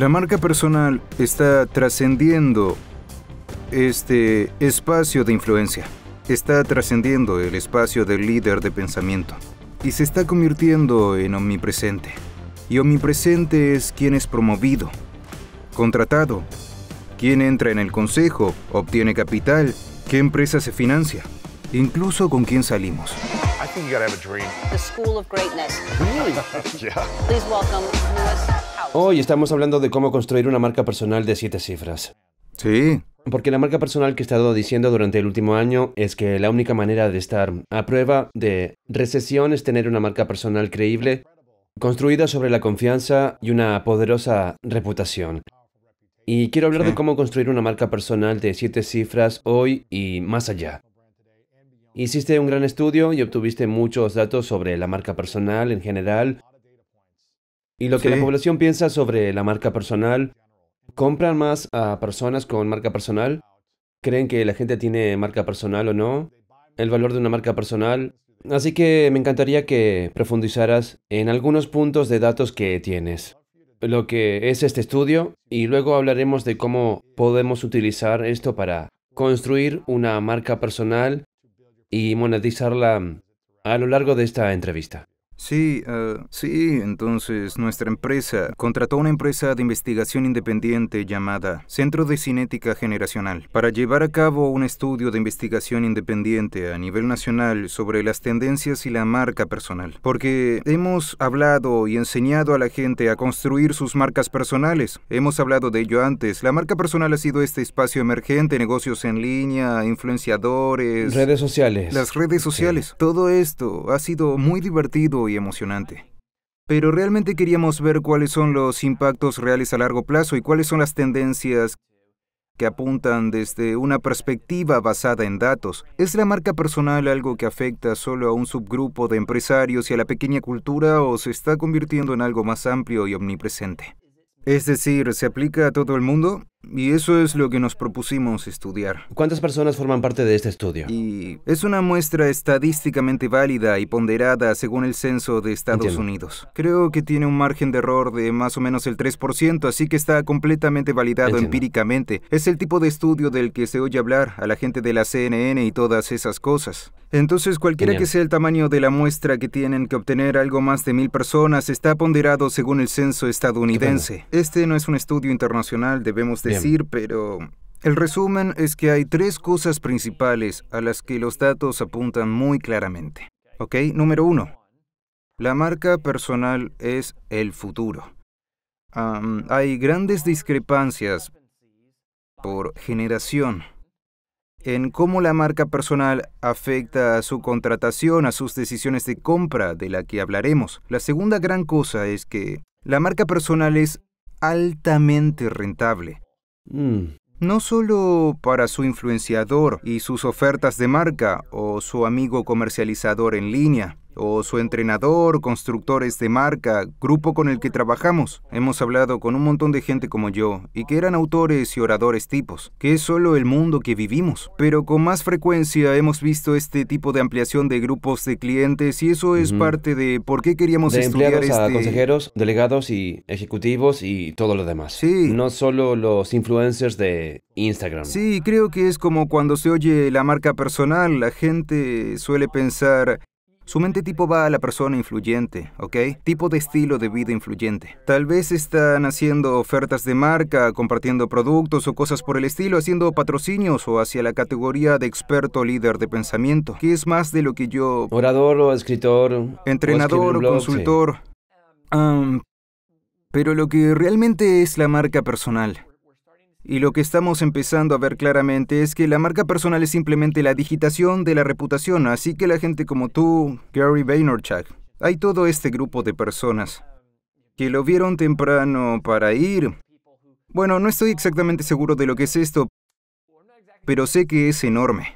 La marca personal está trascendiendo este espacio de influencia, está trascendiendo el espacio del líder de pensamiento y se está convirtiendo en omnipresente. Y omnipresente es quien es promovido, contratado, quien entra en el consejo, obtiene capital, qué empresa se financia, incluso con quién salimos. Hoy estamos hablando de cómo construir una marca personal de siete cifras. Sí. Porque la marca personal que he estado diciendo durante el último año es que la única manera de estar a prueba de recesión es tener una marca personal creíble, construida sobre la confianza y una poderosa reputación. Y quiero hablar de cómo construir una marca personal de siete cifras hoy y más allá. Hiciste un gran estudio y obtuviste muchos datos sobre la marca personal en general, y lo que la población piensa sobre la marca personal, ¿compran más a personas con marca personal? ¿Creen que la gente tiene marca personal o no? El valor de una marca personal. Así que me encantaría que profundizaras en algunos puntos de datos que tienes. Lo que es este estudio y luego hablaremos de cómo podemos utilizar esto para construir una marca personal y monetizarla a lo largo de esta entrevista. Sí, ah, sí, entonces nuestra empresa contrató una empresa de investigación independiente llamada Centro de Cinética Generacional para llevar a cabo un estudio de investigación independiente a nivel nacional sobre las tendencias y la marca personal, porque hemos hablado y enseñado a la gente a construir sus marcas personales. Hemos hablado de ello antes. La marca personal ha sido este espacio emergente, negocios en línea, influenciadores, redes sociales. Las redes sociales. Todo esto ha sido muy divertido emocionante. Pero realmente queríamos ver cuáles son los impactos reales a largo plazo y cuáles son las tendencias que apuntan desde una perspectiva basada en datos. ¿Es la marca personal algo que afecta solo a un subgrupo de empresarios y a la pequeña cultura o se está convirtiendo en algo más amplio y omnipresente? Es decir, ¿se aplica a todo el mundo? Y eso es lo que nos propusimos estudiar. ¿Cuántas personas forman parte de este estudio? Y es una muestra estadísticamente válida y ponderada según el censo de Estados Unidos. Creo que tiene un margen de error de más o menos el 3%, así que está completamente validado empíricamente. Es el tipo de estudio del que se oye hablar a la gente de la CNN y todas esas cosas. Entonces, cualquiera que sea el tamaño de la muestra que tienen que obtener algo más de mil personas está ponderado según el censo estadounidense. Este no es un estudio internacional, debemos de decir, pero el resumen es que hay tres cosas principales a las que los datos apuntan muy claramente. ¿Ok? Número uno, la marca personal es el futuro. hay grandes discrepancias por generación en cómo la marca personal afecta a su contratación, a sus decisiones de compra, de la que hablaremos. La segunda gran cosa es que la marca personal es altamente rentable. Mm. No solo para su influenciador y sus ofertas de marca o su amigo comercializador en línea, o su entrenador, constructores de marca, grupo con el que trabajamos. Hemos hablado con un montón de gente como yo y que eran autores y oradores tipos, que es solo el mundo que vivimos. Pero con más frecuencia hemos visto este tipo de ampliación de grupos de clientes y eso es parte de por qué queríamos de empleados a este consejeros, delegados y ejecutivos y todo lo demás. Sí. No solo los influencers de Instagram. Sí, creo que es como cuando se oye la marca personal, la gente suele pensar, su mente tipo va a la persona influyente, ¿ok? Tipo de estilo de vida influyente. Tal vez están haciendo ofertas de marca, compartiendo productos o cosas por el estilo, haciendo patrocinios o hacia la categoría de experto líder de pensamiento, que es más de lo que yo... Orador o escritor. Entrenador o, consultor. pero lo que realmente es la marca personal. Y lo que estamos empezando a ver claramente es que la marca personal es simplemente la digitación de la reputación, así que la gente como tú, Gary Vaynerchuk, hay todo este grupo de personas que lo vieron temprano para ir. Bueno, no estoy exactamente seguro de lo que es esto, pero sé que es enorme.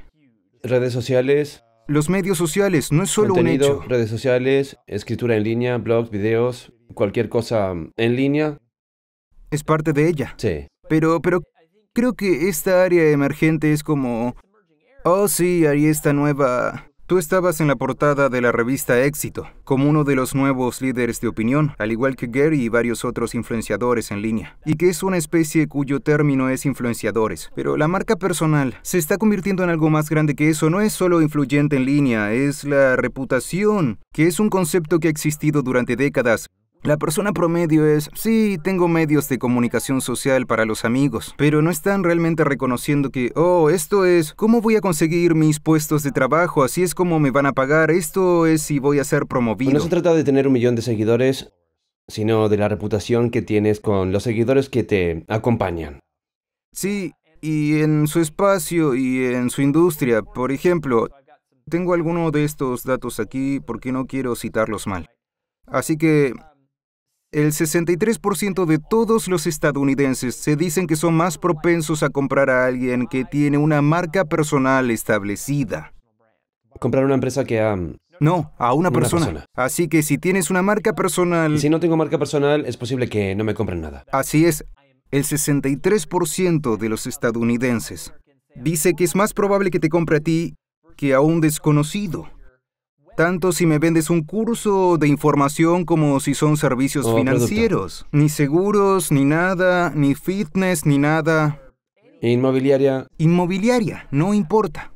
Redes sociales. Los medios sociales, no es solo un hecho. Redes sociales, escritura en línea, blogs, videos, cualquier cosa en línea. Es parte de ella. Sí. Pero, pero creo que esta área emergente es como, oh sí, ahí esta nueva... Tú estabas en la portada de la revista Éxito, como uno de los nuevos líderes de opinión, al igual que Gary y varios otros influenciadores en línea, y que es una especie cuyo término es influenciadores. Pero la marca personal se está convirtiendo en algo más grande que eso, no es solo influyente en línea, es la reputación, que es un concepto que ha existido durante décadas, la persona promedio es, sí, tengo medios de comunicación social para los amigos, pero no están realmente reconociendo que, oh, esto es, ¿cómo voy a conseguir mis puestos de trabajo? Así es como me van a pagar, esto es si voy a ser promovido. No se trata de tener un millón de seguidores, sino de la reputación que tienes con los seguidores que te acompañan. Sí, y en su espacio y en su industria, por ejemplo, tengo alguno de estos datos aquí porque no quiero citarlos mal. Así que el 63% de todos los estadounidenses se dicen que son más propensos a comprar a alguien que tiene una marca personal establecida. Comprar una empresa que ha... Mm, no, a una, persona. Así que si tienes una marca personal... si no tengo marca personal, es posible que no me compren nada. Así es. El 63% de los estadounidenses dice que es más probable que te compre a ti que a un desconocido tanto si me vendes un curso de información como si son servicios oh, financieros. Ni seguros, ni nada, ni fitness, ni nada. Inmobiliaria. Inmobiliaria, no importa.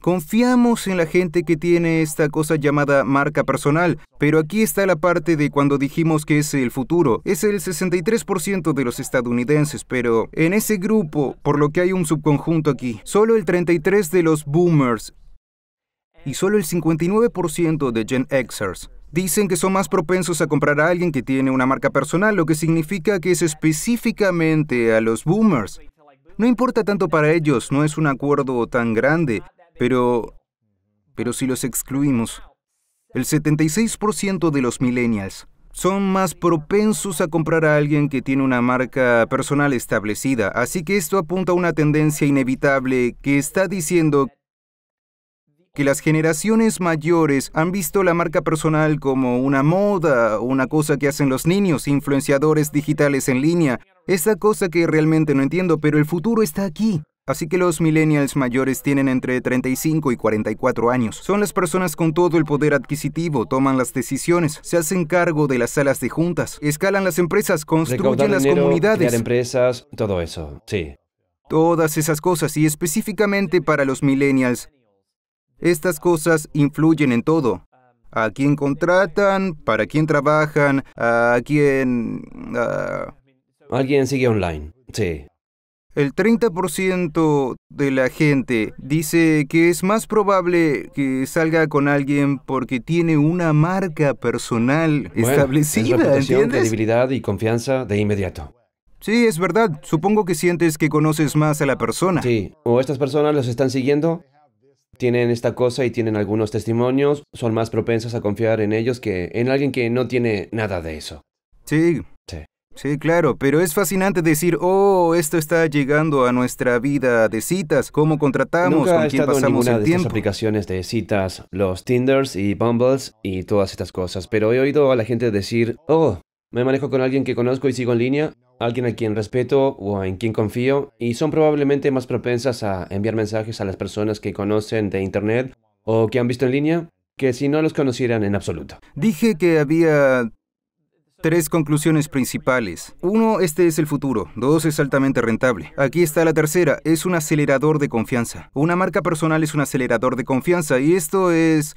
Confiamos en la gente que tiene esta cosa llamada marca personal, pero aquí está la parte de cuando dijimos que es el futuro. Es el 63% de los estadounidenses, pero en ese grupo, por lo que hay un subconjunto aquí, solo el 33% de los boomers y solo el 59% de Gen Xers dicen que son más propensos a comprar a alguien que tiene una marca personal, lo que significa que es específicamente a los boomers. No importa tanto para ellos, no es un acuerdo tan grande, pero... Pero si los excluimos, el 76% de los millennials son más propensos a comprar a alguien que tiene una marca personal establecida, así que esto apunta a una tendencia inevitable que está diciendo que las generaciones mayores han visto la marca personal como una moda, una cosa que hacen los niños, influenciadores digitales en línea, esa cosa que realmente no entiendo, pero el futuro está aquí. Así que los millennials mayores tienen entre 35 y 44 años. Son las personas con todo el poder adquisitivo, toman las decisiones, se hacen cargo de las salas de juntas, escalan las empresas, construyen las comunidades comunidades. empresas, todo eso, sí. Todas esas cosas y específicamente para los millennials, estas cosas influyen en todo. A quién contratan, para quién trabajan, a quién... Alguien sigue online, sí. El 30% de la gente dice que es más probable que salga con alguien porque tiene una marca personal establecida, es credibilidad y confianza de inmediato. Sí, es verdad. Supongo que sientes que conoces más a la persona. Sí, o estas personas los están siguiendo tienen esta cosa y tienen algunos testimonios, son más propensas a confiar en ellos que en alguien que no tiene nada de eso. Sí. Sí. Sí, claro, pero es fascinante decir, oh, esto está llegando a nuestra vida de citas, cómo contratamos, con quién pasamos en el de aplicaciones de citas, los Tinders y Bumbles y todas estas cosas, pero he oído a la gente decir, oh, me manejo con alguien que conozco y sigo en línea, alguien a quien respeto o en quien confío, y son probablemente más propensas a enviar mensajes a las personas que conocen de Internet o que han visto en línea que si no los conocieran en absoluto. Dije que había tres conclusiones principales. Uno, este es el futuro. Dos, es altamente rentable. Aquí está la tercera, es un acelerador de confianza. Una marca personal es un acelerador de confianza y esto es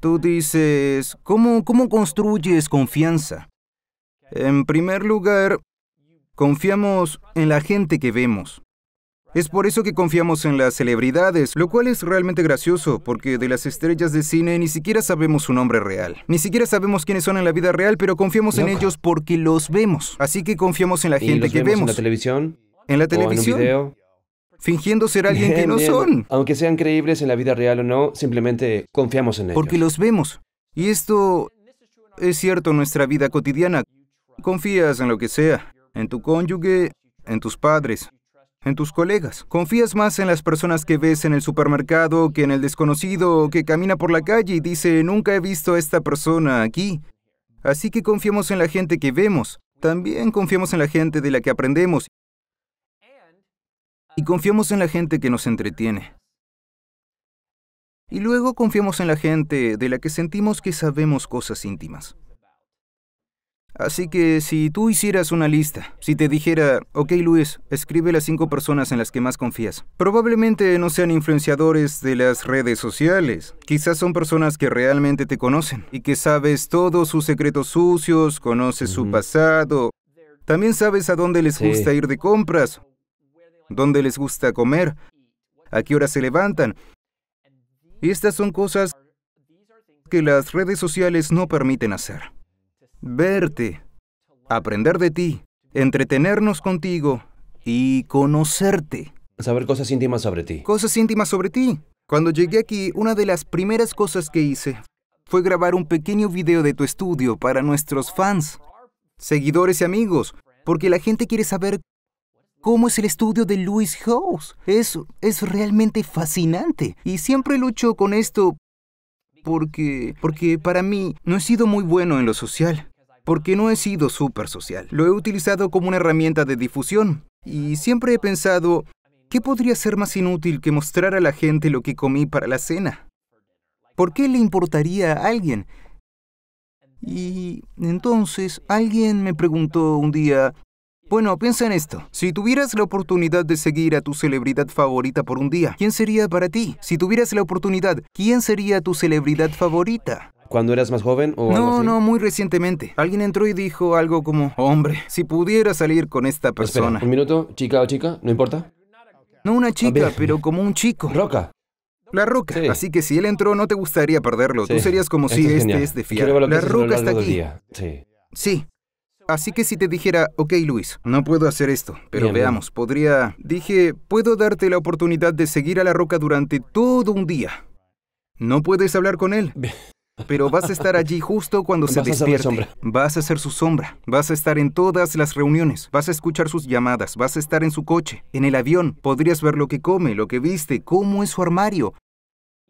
Tú dices, ¿cómo, ¿cómo construyes confianza? En primer lugar, confiamos en la gente que vemos. Es por eso que confiamos en las celebridades, lo cual es realmente gracioso, porque de las estrellas de cine ni siquiera sabemos su nombre real. Ni siquiera sabemos quiénes son en la vida real, pero confiamos en ellos porque los vemos. Así que confiamos en la gente que vemos. ¿En la televisión? ¿En la televisión? en fingiendo ser alguien que no son. Aunque sean creíbles en la vida real o no, simplemente confiamos en ellos. Porque los vemos. Y esto es cierto en nuestra vida cotidiana. Confías en lo que sea, en tu cónyuge, en tus padres, en tus colegas. Confías más en las personas que ves en el supermercado que en el desconocido que camina por la calle y dice, nunca he visto a esta persona aquí. Así que confiamos en la gente que vemos. También confiamos en la gente de la que aprendemos y confiamos en la gente que nos entretiene. Y luego confiamos en la gente de la que sentimos que sabemos cosas íntimas. Así que si tú hicieras una lista, si te dijera, ok Luis, escribe las cinco personas en las que más confías, probablemente no sean influenciadores de las redes sociales, quizás son personas que realmente te conocen y que sabes todos sus secretos sucios, conoces su pasado, también sabes a dónde les gusta ir de compras dónde les gusta comer, a qué hora se levantan. Estas son cosas que las redes sociales no permiten hacer. Verte, aprender de ti, entretenernos contigo y conocerte. Saber cosas íntimas sobre ti. Cosas íntimas sobre ti. Cuando llegué aquí, una de las primeras cosas que hice fue grabar un pequeño video de tu estudio para nuestros fans, seguidores y amigos, porque la gente quiere saber cómo es el estudio de Louis House. Es, es realmente fascinante. Y siempre lucho con esto porque, porque para mí no he sido muy bueno en lo social. Porque no he sido súper social. Lo he utilizado como una herramienta de difusión. Y siempre he pensado, ¿qué podría ser más inútil que mostrar a la gente lo que comí para la cena? ¿Por qué le importaría a alguien? Y entonces alguien me preguntó un día, bueno, piensa en esto. Si tuvieras la oportunidad de seguir a tu celebridad favorita por un día, ¿quién sería para ti? Si tuvieras la oportunidad, ¿quién sería tu celebridad favorita? ¿Cuando eras más joven o No, no, muy recientemente. Alguien entró y dijo algo como, hombre, si pudiera salir con esta pues persona. un minuto, chica o chica, no importa. No una chica, pero como un chico. Roca. La Roca. Así que si él entró, no te gustaría perderlo. Tú serías como si este es de fiar. La Roca está aquí. Sí. Sí, Así que si te dijera, ok Luis, no puedo hacer esto, pero veamos, podría... Dije, puedo darte la oportunidad de seguir a la roca durante todo un día. No puedes hablar con él. Pero vas a estar allí justo cuando se despierte. vas a ser su sombra. Vas a estar en todas las reuniones. Vas a escuchar sus llamadas. Vas a estar en su coche, en el avión. Podrías ver lo que come, lo que viste, cómo es su armario.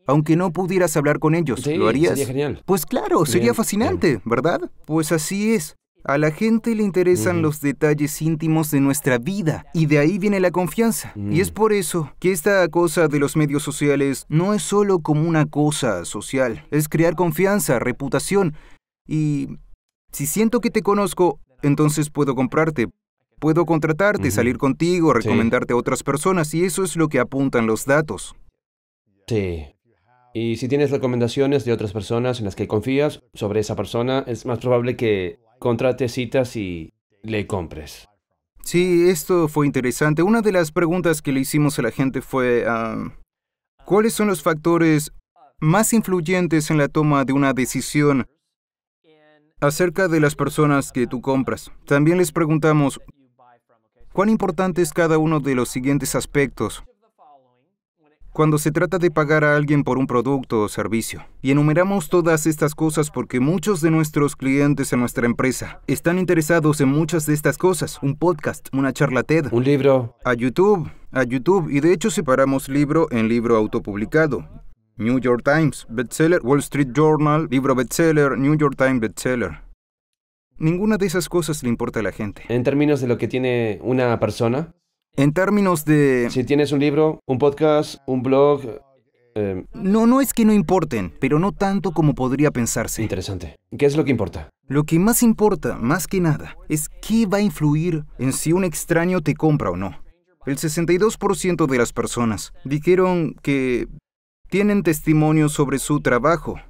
Aunque no pudieras hablar con ellos, ¿lo harías? Pues claro, sería fascinante, ¿verdad? Pues así es. A la gente le interesan los detalles íntimos de nuestra vida y de ahí viene la confianza. Y mm. es por eso que esta cosa de los medios sociales no es solo como una cosa social, es crear confianza, reputación. Y si siento que te conozco, entonces puedo comprarte, puedo contratarte, salir contigo, recomendarte a otras personas y eso es lo que apuntan los datos. Sí. Y si tienes recomendaciones de otras personas en las que confías sobre esa persona, es más probable que contrate citas y le compres. Sí, esto fue interesante. Una de las preguntas que le hicimos a la gente fue, ah, ¿cuáles son los factores más influyentes en la toma de una decisión acerca de las personas que tú compras? También les preguntamos, ¿cuán importante es cada uno de los siguientes aspectos? cuando se trata de pagar a alguien por un producto o servicio. Y enumeramos todas estas cosas porque muchos de nuestros clientes en nuestra empresa están interesados en muchas de estas cosas. Un podcast, una charla TED. Un libro. A YouTube, a YouTube. Y de hecho separamos libro en libro autopublicado. New York Times, bestseller, Wall Street Journal, libro bestseller, New York Times bestseller. Ninguna de esas cosas le importa a la gente. En términos de lo que tiene una persona, en términos de... Si tienes un libro, un podcast, un blog... Eh, no, no es que no importen, pero no tanto como podría pensarse. Interesante. ¿Qué es lo que importa? Lo que más importa, más que nada, es qué va a influir en si un extraño te compra o no. El 62% de las personas dijeron que tienen testimonio sobre su trabajo.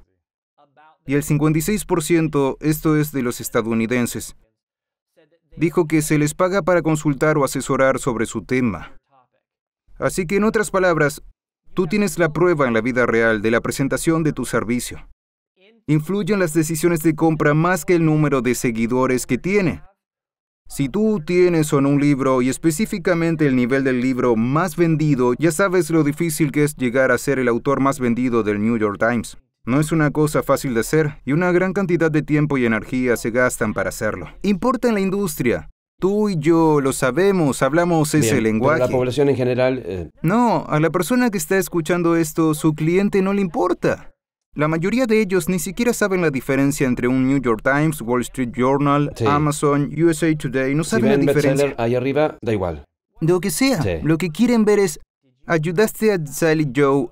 Y el 56%, esto es de los estadounidenses, dijo que se les paga para consultar o asesorar sobre su tema. Así que en otras palabras, tú tienes la prueba en la vida real de la presentación de tu servicio. Influyen las decisiones de compra más que el número de seguidores que tiene. Si tú tienes no un libro y específicamente el nivel del libro más vendido, ya sabes lo difícil que es llegar a ser el autor más vendido del New York Times. No es una cosa fácil de hacer y una gran cantidad de tiempo y energía se gastan para hacerlo. Importa en la industria. Tú y yo lo sabemos, hablamos ese lenguaje. la población en general... Eh, no, a la persona que está escuchando esto, su cliente no le importa. La mayoría de ellos ni siquiera saben la diferencia entre un New York Times, Wall Street Journal, Amazon, USA Today. No saben la diferencia. Ahí arriba, da igual. Lo que sea. Lo que quieren ver es, ayudaste a Sally Joe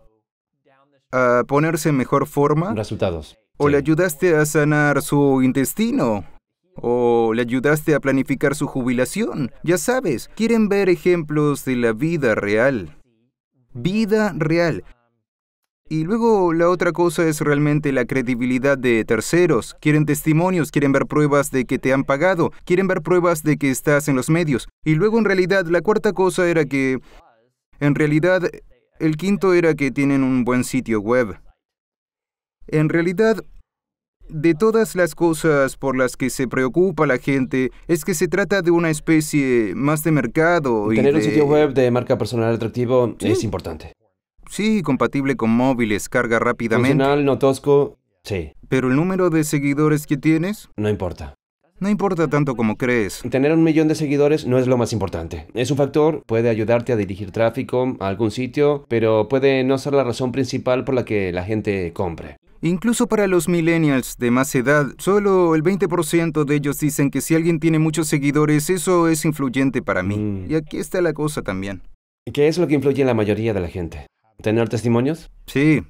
a ponerse en mejor forma. Resultados. O le ayudaste a sanar su intestino. O le ayudaste a planificar su jubilación. Ya sabes, quieren ver ejemplos de la vida real. Vida real. Y luego la otra cosa es realmente la credibilidad de terceros. Quieren testimonios, quieren ver pruebas de que te han pagado, quieren ver pruebas de que estás en los medios. Y luego en realidad la cuarta cosa era que en realidad el quinto era que tienen un buen sitio web. En realidad, de todas las cosas por las que se preocupa la gente, es que se trata de una especie más de mercado. Tener y un sitio web de marca personal atractivo es importante. Sí, compatible con móviles, carga rápidamente. Funcional, no tosco, sí. Pero el número de seguidores que tienes... No importa. No importa tanto como crees. Tener un millón de seguidores no es lo más importante. Es un factor, puede ayudarte a dirigir tráfico a algún sitio, pero puede no ser la razón principal por la que la gente compre. Incluso para los millennials de más edad, solo el 20% de ellos dicen que si alguien tiene muchos seguidores, eso es influyente para mí. Mm. Y aquí está la cosa también. ¿Qué es lo que influye en la mayoría de la gente? ¿Tener testimonios? Sí,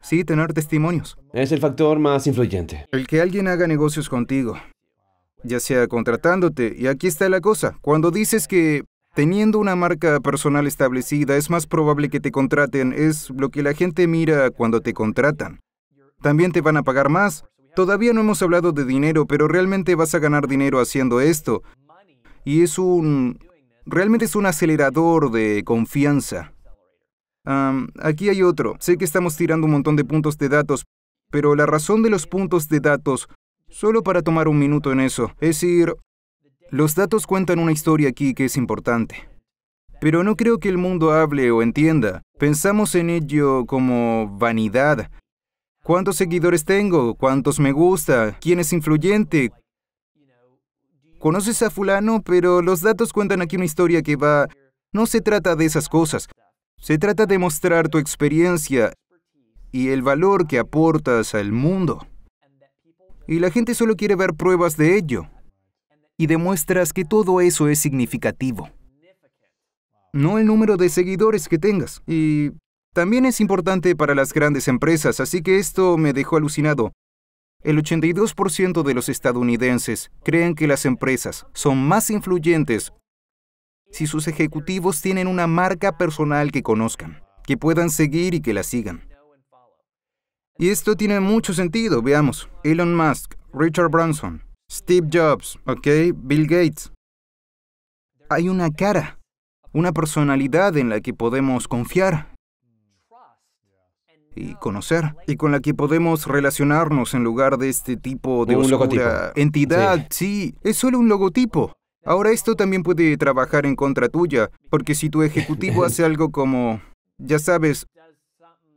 sí, tener testimonios. Es el factor más influyente. El que alguien haga negocios contigo ya sea contratándote. Y aquí está la cosa. Cuando dices que teniendo una marca personal establecida es más probable que te contraten, es lo que la gente mira cuando te contratan. También te van a pagar más. Todavía no hemos hablado de dinero, pero realmente vas a ganar dinero haciendo esto. Y es un... Realmente es un acelerador de confianza. aquí hay otro. Sé que estamos tirando un montón de puntos de datos, pero la razón de los puntos de datos Solo para tomar un minuto en eso. Es decir, los datos cuentan una historia aquí que es importante. Pero no creo que el mundo hable o entienda. Pensamos en ello como vanidad. ¿Cuántos seguidores tengo? ¿Cuántos me gusta? ¿Quién es influyente? Conoces a fulano, pero los datos cuentan aquí una historia que va... No se trata de esas cosas. Se trata de mostrar tu experiencia y el valor que aportas al mundo. Y la gente solo quiere ver pruebas de ello. Y demuestras que todo eso es significativo. No el número de seguidores que tengas. Y también es importante para las grandes empresas, así que esto me dejó alucinado. El 82% de los estadounidenses creen que las empresas son más influyentes si sus ejecutivos tienen una marca personal que conozcan, que puedan seguir y que la sigan. Y esto tiene mucho sentido, veamos. Elon Musk, Richard Branson, Steve Jobs, ¿ok? Bill Gates. Hay una cara, una personalidad en la que podemos confiar y conocer, y con la que podemos relacionarnos en lugar de este tipo de entidad. sí, es solo un logotipo. Ahora esto también puede trabajar en contra tuya, porque si tu ejecutivo hace algo como, ya sabes,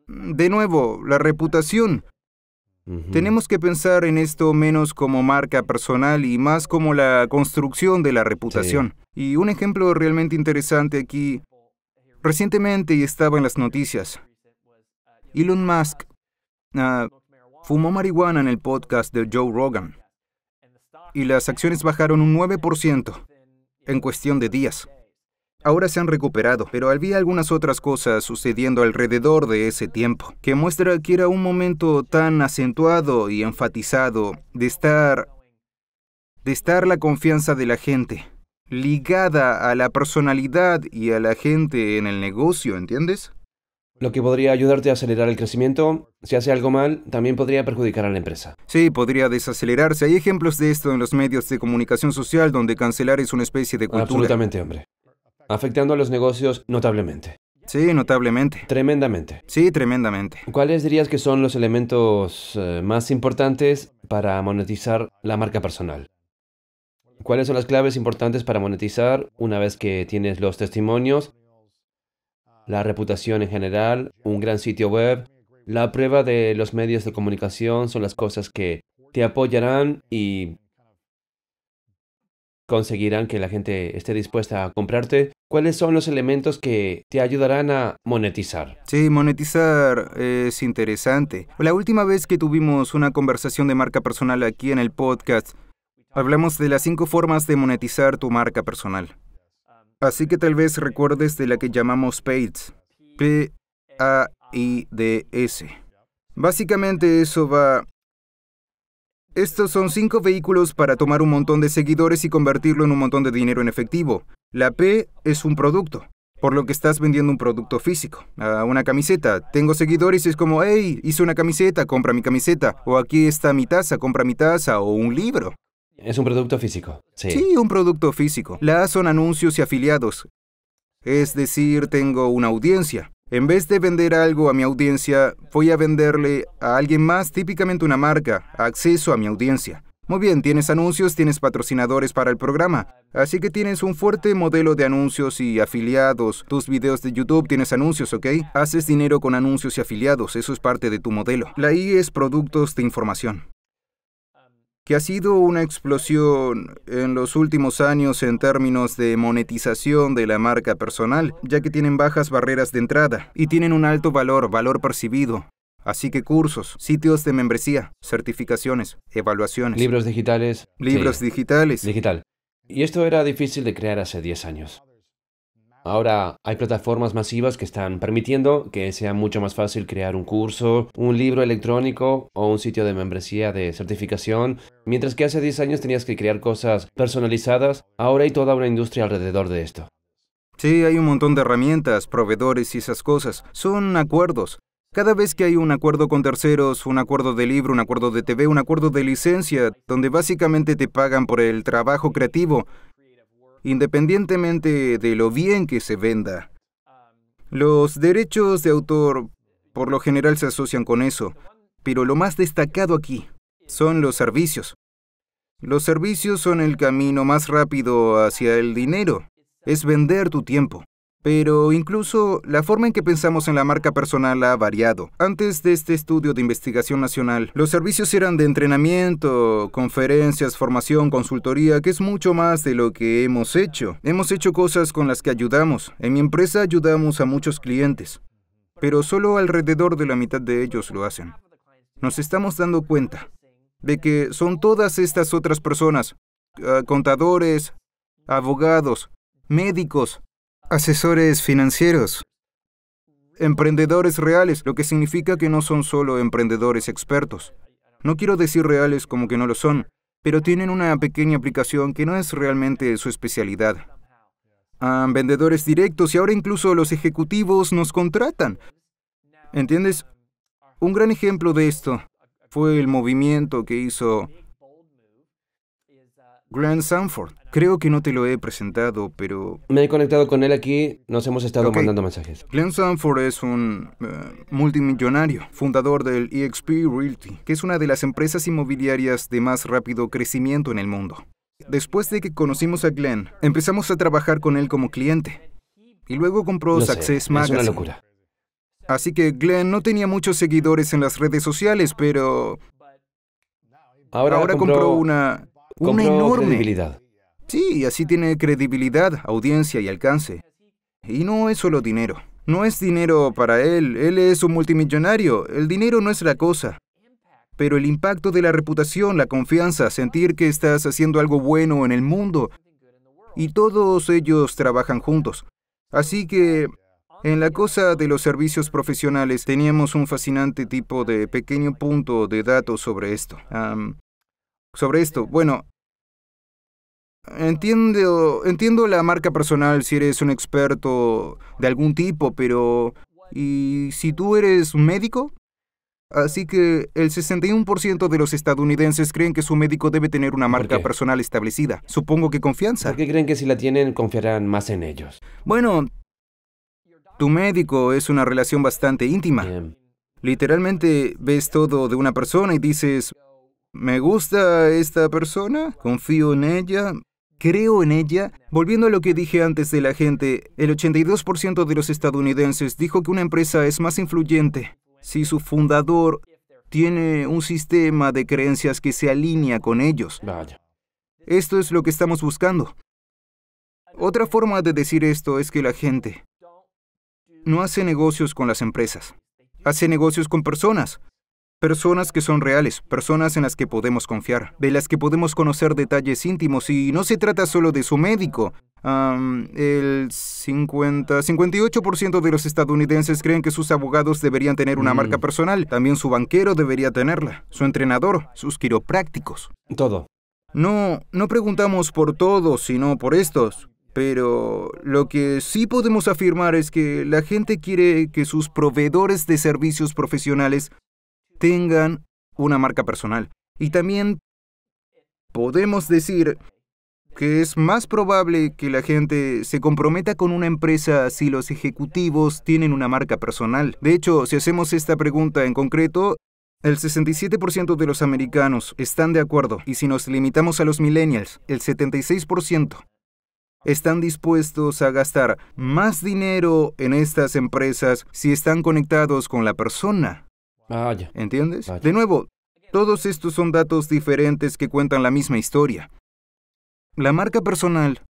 de nuevo, la reputación. Tenemos que pensar en esto menos como marca personal y más como la construcción de la reputación. Y un ejemplo realmente interesante aquí, recientemente y estaba en las noticias, Elon Musk ah, fumó marihuana en el podcast de Joe Rogan y las acciones bajaron un 9% en cuestión de días. Ahora se han recuperado, pero había algunas otras cosas sucediendo alrededor de ese tiempo, que muestra que era un momento tan acentuado y enfatizado de estar, de estar la confianza de la gente ligada a la personalidad y a la gente en el negocio, ¿entiendes? Lo que podría ayudarte a acelerar el crecimiento, si hace algo mal, también podría perjudicar a la empresa. Sí, podría desacelerarse. Hay ejemplos de esto en los medios de comunicación social donde cancelar es una especie de cultura. Absolutamente, hombre afectando a los negocios notablemente. Sí, notablemente. Tremendamente. Sí, tremendamente. ¿Cuáles dirías que son los elementos eh, más importantes para monetizar la marca personal? ¿Cuáles son las claves importantes para monetizar una vez que tienes los testimonios, la reputación en general, un gran sitio web? La prueba de los medios de comunicación son las cosas que te apoyarán y conseguirán que la gente esté dispuesta a comprarte. ¿Cuáles son los elementos que te ayudarán a monetizar? Sí, monetizar es interesante. La última vez que tuvimos una conversación de marca personal aquí en el podcast, hablamos de las cinco formas de monetizar tu marca personal. Así que tal vez recuerdes de la que llamamos PAIDS. P-A-I-D-S. Básicamente eso va estos son cinco vehículos para tomar un montón de seguidores y convertirlo en un montón de dinero en efectivo. La P es un producto, por lo que estás vendiendo un producto físico. Ah, una camiseta. Tengo seguidores y es como, hey, hice una camiseta, compra mi camiseta. O aquí está mi taza, compra mi taza. O un libro. Es un producto físico. Sí. sí, un producto físico. La A son anuncios y afiliados. Es decir, tengo una audiencia. En vez de vender algo a mi audiencia, voy a venderle a alguien más, típicamente una marca, acceso a mi audiencia. Muy bien, tienes anuncios, tienes patrocinadores para el programa, así que tienes un fuerte modelo de anuncios y afiliados. Tus videos de YouTube tienes anuncios, ¿ok? Haces dinero con anuncios y afiliados, eso es parte de tu modelo. La I es productos de información que ha sido una explosión en los últimos años en términos de monetización de la marca personal, ya que tienen bajas barreras de entrada y tienen un alto valor, valor percibido. Así que cursos, sitios de membresía, certificaciones, evaluaciones. Libros digitales. Libros digitales. Digital. Y esto era difícil de crear hace 10 años. Ahora hay plataformas masivas que están permitiendo que sea mucho más fácil crear un curso, un libro electrónico o un sitio de membresía de certificación. Mientras que hace 10 años tenías que crear cosas personalizadas, ahora hay toda una industria alrededor de esto. Sí, hay un montón de herramientas, proveedores y esas cosas. Son acuerdos. Cada vez que hay un acuerdo con terceros, un acuerdo de libro, un acuerdo de TV, un acuerdo de licencia, donde básicamente te pagan por el trabajo creativo, independientemente de lo bien que se venda. Los derechos de autor por lo general se asocian con eso, pero lo más destacado aquí son los servicios. Los servicios son el camino más rápido hacia el dinero, es vender tu tiempo. Pero incluso la forma en que pensamos en la marca personal ha variado. Antes de este estudio de investigación nacional, los servicios eran de entrenamiento, conferencias, formación, consultoría, que es mucho más de lo que hemos hecho. Hemos hecho cosas con las que ayudamos. En mi empresa ayudamos a muchos clientes, pero solo alrededor de la mitad de ellos lo hacen. Nos estamos dando cuenta de que son todas estas otras personas, eh, contadores, abogados, médicos, asesores financieros, emprendedores reales, lo que significa que no son solo emprendedores expertos. No quiero decir reales como que no lo son, pero tienen una pequeña aplicación que no es realmente su especialidad. Ah, vendedores directos y ahora incluso los ejecutivos nos contratan. ¿Entiendes? Un gran ejemplo de esto fue el movimiento que hizo Glenn Sanford. Creo que no te lo he presentado, pero... Me he conectado con él aquí, nos hemos estado mandando mensajes. Glenn Sanford es un eh, multimillonario, fundador del EXP Realty, que es una de las empresas inmobiliarias de más rápido crecimiento en el mundo. Después de que conocimos a Glenn, empezamos a trabajar con él como cliente. Y luego compró Success Magazine. Es una locura. Así que Glenn no tenía muchos seguidores en las redes sociales, pero... Ahora, compró una una enorme. Credibilidad. Sí, así tiene credibilidad, audiencia y alcance. Y no es solo dinero. No es dinero para él, él es un multimillonario, el dinero no es la cosa. Pero el impacto de la reputación, la confianza, sentir que estás haciendo algo bueno en el mundo. Y todos ellos trabajan juntos. Así que en la cosa de los servicios profesionales teníamos un fascinante tipo de pequeño punto de datos sobre esto sobre esto. Bueno, entiendo, entiendo la marca personal si eres un experto de algún tipo, pero ¿y si tú eres un médico? Así que el 61% de los estadounidenses creen que su médico debe tener una marca personal establecida. Supongo que confianza. ¿Por qué creen que si la tienen confiarán más en ellos? Bueno, tu médico es una relación bastante íntima. Literalmente ves todo de una persona y dices, me gusta esta persona, confío en ella, creo en ella. Volviendo a lo que dije antes de la gente, el 82% de los estadounidenses dijo que una empresa es más influyente si su fundador tiene un sistema de creencias que se alinea con ellos. Vaya. Esto es lo que estamos buscando. Otra forma de decir esto es que la gente no hace negocios con las empresas, hace negocios con personas. Personas que son reales, personas en las que podemos confiar, de las que podemos conocer detalles íntimos y no se trata solo de su médico. el 50, 58% de los estadounidenses creen que sus abogados deberían tener una mm. marca personal, también su banquero debería tenerla, su entrenador, sus quiroprácticos. Todo. No, no preguntamos por todos, sino por estos. Pero lo que sí podemos afirmar es que la gente quiere que sus proveedores de servicios profesionales tengan una marca personal. Y también podemos decir que es más probable que la gente se comprometa con una empresa si los ejecutivos tienen una marca personal. De hecho, si hacemos esta pregunta en concreto, el 67% de los americanos están de acuerdo y si nos limitamos a los millennials, el 76% están dispuestos a gastar más dinero en estas empresas si están conectados con la persona ¿Entiendes? De nuevo, todos estos son datos diferentes que cuentan la misma historia. La marca personal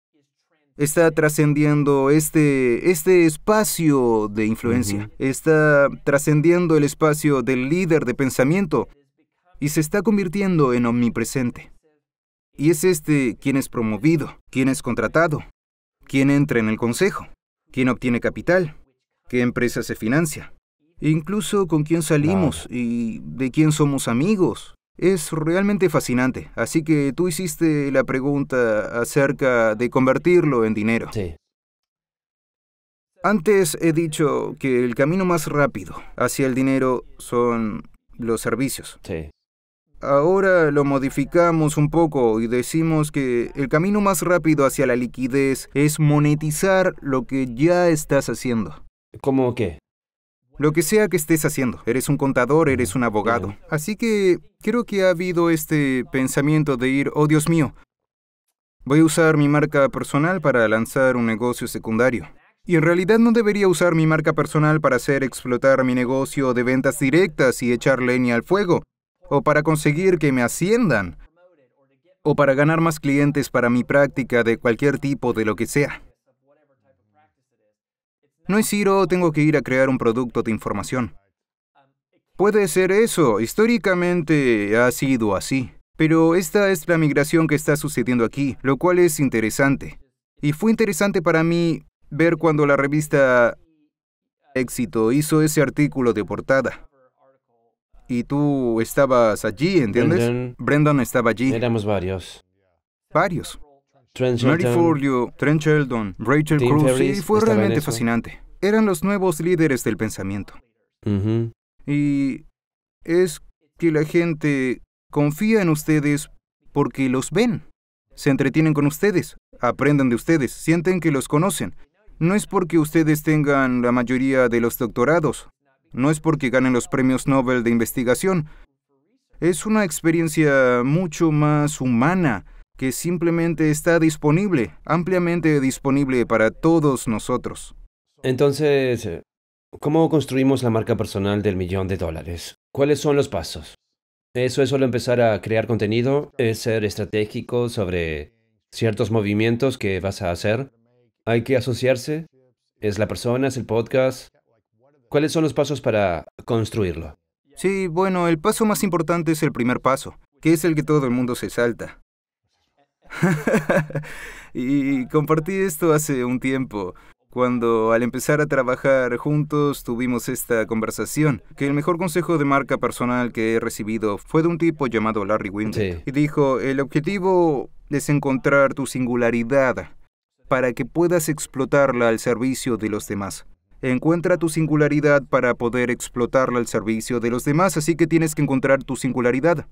está trascendiendo este, este espacio de influencia, está trascendiendo el espacio del líder de pensamiento y se está convirtiendo en omnipresente. Y es este quien es promovido, quien es contratado, quien entra en el consejo, quien obtiene capital, qué empresa se financia, incluso con quién salimos y de quién somos amigos. Es realmente fascinante, así que tú hiciste la pregunta acerca de convertirlo en dinero. Sí. Antes he dicho que el camino más rápido hacia el dinero son los servicios. Sí. Ahora lo modificamos un poco y decimos que el camino más rápido hacia la liquidez es monetizar lo que ya estás haciendo. ¿Cómo qué? Lo que sea que estés haciendo, eres un contador, eres un abogado. Así que creo que ha habido este pensamiento de ir, oh Dios mío, voy a usar mi marca personal para lanzar un negocio secundario. Y en realidad no debería usar mi marca personal para hacer explotar mi negocio de ventas directas y echar leña al fuego, o para conseguir que me asciendan, o para ganar más clientes para mi práctica de cualquier tipo de lo que sea. No es o tengo que ir a crear un producto de información. Puede ser eso, históricamente ha sido así. Pero esta es la migración que está sucediendo aquí, lo cual es interesante. Y fue interesante para mí ver cuando la revista Éxito hizo ese artículo de portada. Y tú estabas allí, ¿entiendes? Brendan, Brendan estaba allí. Éramos varios. Varios. Mary Forleo, Trent Sheldon, Rachel Cruz, Sí, fue realmente fascinante. Eran los nuevos líderes del pensamiento. Y es que la gente confía en ustedes porque los ven. Se entretienen con ustedes, aprenden de ustedes, sienten que los conocen. No es porque ustedes tengan la mayoría de los doctorados, no es porque ganen los premios Nobel de investigación. Es una experiencia mucho más humana que simplemente está disponible, ampliamente disponible para todos nosotros. Entonces, eh, ¿cómo construimos la marca personal del millón de dólares? ¿Cuáles son los pasos? Eso es solo empezar a crear contenido, es ser estratégico sobre ciertos movimientos que vas a hacer. Hay que asociarse, es la persona, es el podcast. ¿Cuáles son los pasos para construirlo? Sí, bueno, el paso más importante es el primer paso, que es el que todo el mundo se salta. y compartí esto hace un tiempo. Cuando al empezar a trabajar juntos tuvimos esta conversación, que el mejor consejo de marca personal que he recibido fue de un tipo llamado Larry Wynn Y dijo, el objetivo es encontrar tu singularidad para que puedas explotarla al servicio de los demás. Encuentra tu singularidad para poder explotarla al servicio de los demás, así que tienes que encontrar tu singularidad.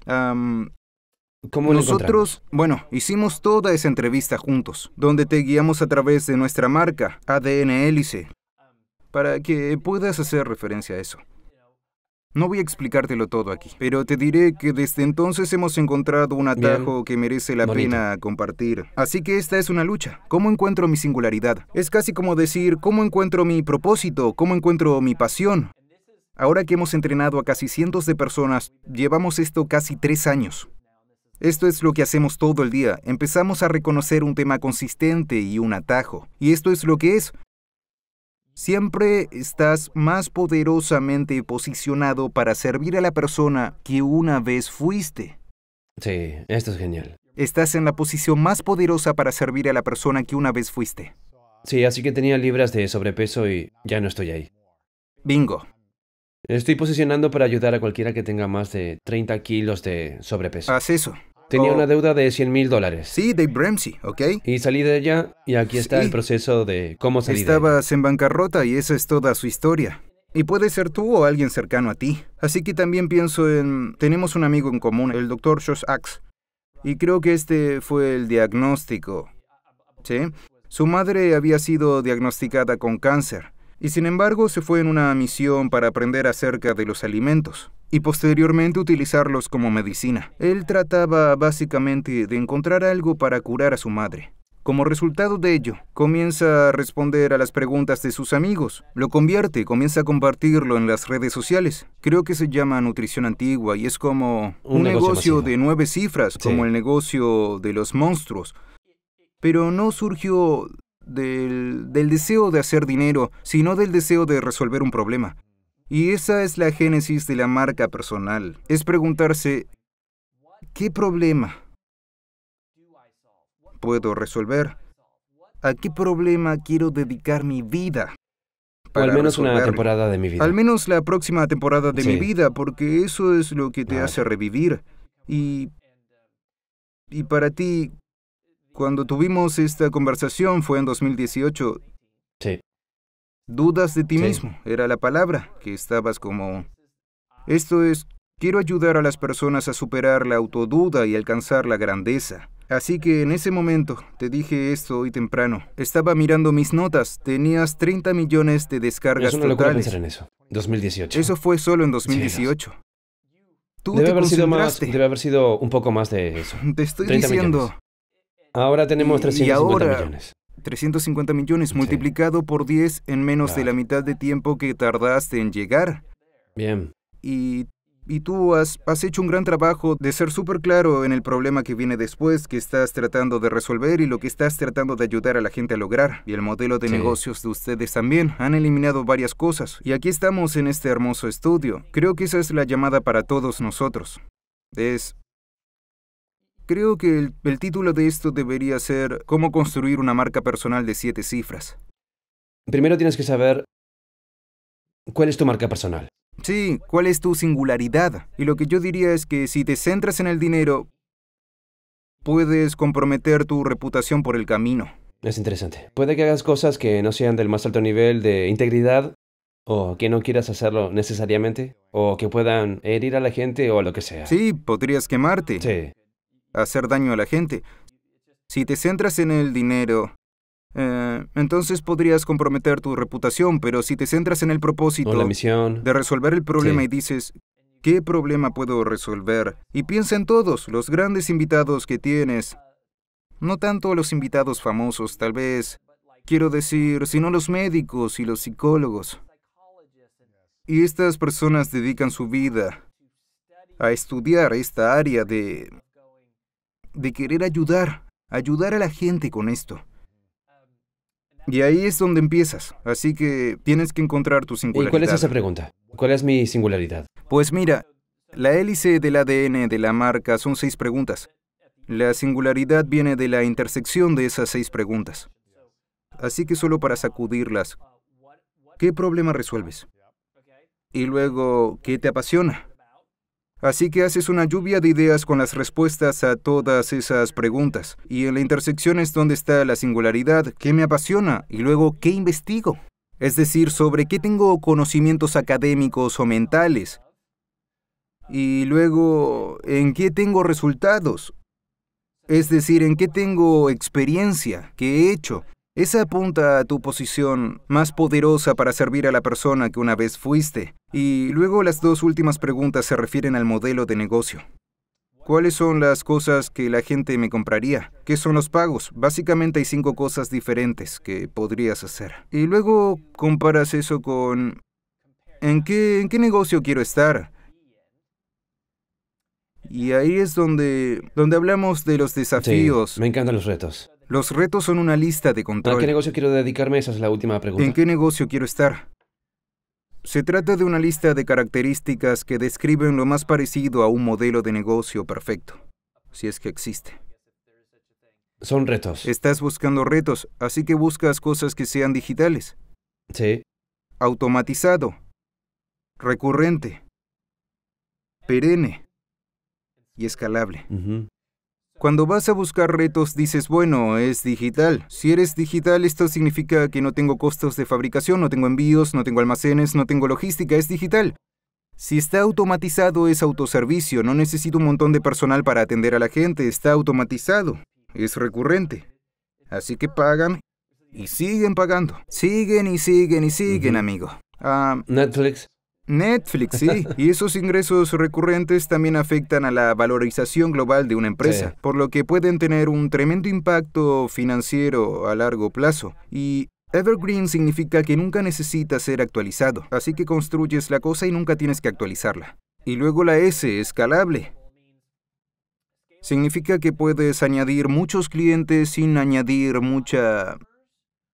Nosotros, bueno, hicimos toda esa entrevista juntos, donde te guiamos a través de nuestra marca, ADN Hélice, para que puedas hacer referencia a eso. No voy a explicártelo todo aquí, pero te diré que desde entonces hemos encontrado un atajo que merece la pena compartir. Así que esta es una lucha. ¿Cómo encuentro mi singularidad? Es casi como decir, ¿cómo encuentro mi propósito? ¿Cómo encuentro mi pasión? Ahora que hemos entrenado a casi cientos de personas, llevamos esto casi tres años. Esto es lo que hacemos todo el día. Empezamos a reconocer un tema consistente y un atajo. Y esto es lo que es. Siempre estás más poderosamente posicionado para servir a la persona que una vez fuiste. Sí, esto es genial. Estás en la posición más poderosa para servir a la persona que una vez fuiste. Sí, así que tenía libras de sobrepeso y ya no estoy ahí. Bingo. Estoy posicionando para ayudar a cualquiera que tenga más de 30 kilos de sobrepeso. Haz eso. Tenía oh. una deuda de 100 mil dólares. Sí, de Bremsey, ¿ok? Y salí de ella y aquí está el proceso de cómo salir. Estabas en bancarrota y esa es toda su historia. Y puede ser tú o alguien cercano a ti. Así que también pienso en... Tenemos un amigo en común, el doctor Josh Axe. Y creo que este fue el diagnóstico. ¿Sí? Su madre había sido diagnosticada con cáncer y sin embargo se fue en una misión para aprender acerca de los alimentos y posteriormente utilizarlos como medicina. Él trataba básicamente de encontrar algo para curar a su madre. Como resultado de ello, comienza a responder a las preguntas de sus amigos, lo convierte, comienza a compartirlo en las redes sociales. Creo que se llama nutrición antigua y es como un, negocio, de nueve cifras, como el negocio de los monstruos. Pero no surgió del, del deseo de hacer dinero, sino del deseo de resolver un problema. Y esa es la génesis de la marca personal. Es preguntarse, ¿qué problema puedo resolver? ¿A qué problema quiero dedicar mi vida? al menos una temporada de mi vida. Al menos la próxima temporada de mi vida, porque eso es lo que te hace revivir. Y, y para ti, cuando tuvimos esta conversación fue en 2018. Sí. Dudas de ti mismo, era la palabra, que estabas como... Esto es, quiero ayudar a las personas a superar la autoduda y alcanzar la grandeza. Así que en ese momento, te dije esto hoy temprano, estaba mirando mis notas, tenías 30 millones de descargas es una totales. en eso. 2018. Eso fue solo en 2018. Tú debe te haber sido debe haber sido un poco más de eso. Te estoy diciendo, Ahora tenemos 350 y ahora, millones. 350 millones multiplicado por 10 en menos de la mitad de tiempo que tardaste en llegar. Bien. Y, tú has, has, hecho un gran trabajo de ser súper claro en el problema que viene después, que estás tratando de resolver y lo que estás tratando de ayudar a la gente a lograr. Y el modelo de negocios de ustedes también. Han eliminado varias cosas. Y aquí estamos en este hermoso estudio. Creo que esa es la llamada para todos nosotros. Es Creo que el, título de esto debería ser Cómo construir una marca personal de siete cifras. Primero tienes que saber cuál es tu marca personal. Sí, cuál es tu singularidad. Y lo que yo diría es que si te centras en el dinero, puedes comprometer tu reputación por el camino. Es interesante. Puede que hagas cosas que no sean del más alto nivel de integridad, o que no quieras hacerlo necesariamente, o que puedan herir a la gente o lo que sea. Sí, podrías quemarte. Sí hacer daño a la gente. Si te centras en el dinero, eh, entonces podrías comprometer tu reputación, pero si te centras en el propósito de resolver el problema y dices, ¿qué problema puedo resolver? Y piensa en todos los grandes invitados que tienes. No tanto los invitados famosos, tal vez, quiero decir, sino los médicos y los psicólogos. Y estas personas dedican su vida a estudiar esta área de de querer ayudar, ayudar a la gente con esto. Y ahí es donde empiezas, así que tienes que encontrar tu singularidad. ¿Y cuál es esa pregunta? ¿Cuál es mi singularidad? Pues mira, la hélice del ADN de la marca son seis preguntas. La singularidad viene de la intersección de esas seis preguntas. Así que solo para sacudirlas, ¿qué problema resuelves? Y luego, ¿qué te apasiona? Así que haces una lluvia de ideas con las respuestas a todas esas preguntas. Y en la intersección es donde está la singularidad, qué me apasiona y luego qué investigo. Es decir, sobre qué tengo conocimientos académicos o mentales. Y luego, ¿en qué tengo resultados? Es decir, ¿en qué tengo experiencia? ¿Qué he hecho? Esa apunta a tu posición más poderosa para servir a la persona que una vez fuiste. Y luego las dos últimas preguntas se refieren al modelo de negocio. ¿Cuáles son las cosas que la gente me compraría? ¿Qué son los pagos? Básicamente hay cinco cosas diferentes que podrías hacer. Y luego comparas eso con... ¿En qué, en qué negocio quiero estar? Y ahí es donde, donde hablamos de los desafíos. me encantan los retos. Los retos son una lista de control. ¿A qué negocio quiero dedicarme? Esa es la última pregunta. ¿En qué negocio quiero estar? Se trata de una lista de características que describen lo más parecido a un modelo de negocio perfecto, si es que existe. Son retos. Estás buscando retos, así que buscas cosas que sean digitales. Sí. Automatizado. Recurrente. Perenne. Y escalable. Cuando vas a buscar retos dices, bueno, es digital. Si eres digital, esto significa que no tengo costos de fabricación, no tengo envíos, no tengo almacenes, no tengo logística, es digital. Si está automatizado es autoservicio, no necesito un montón de personal para atender a la gente, está automatizado, es recurrente. Así que pagan y siguen pagando. Siguen y siguen y siguen, amigo. Ah, Netflix. Netflix, sí. Y esos ingresos recurrentes también afectan a la valorización global de una empresa, por lo que pueden tener un tremendo impacto financiero a largo plazo. Y Evergreen significa que nunca necesita ser actualizado, así que construyes la cosa y nunca tienes que actualizarla. Y luego la S, escalable. Significa que puedes añadir muchos clientes sin añadir mucha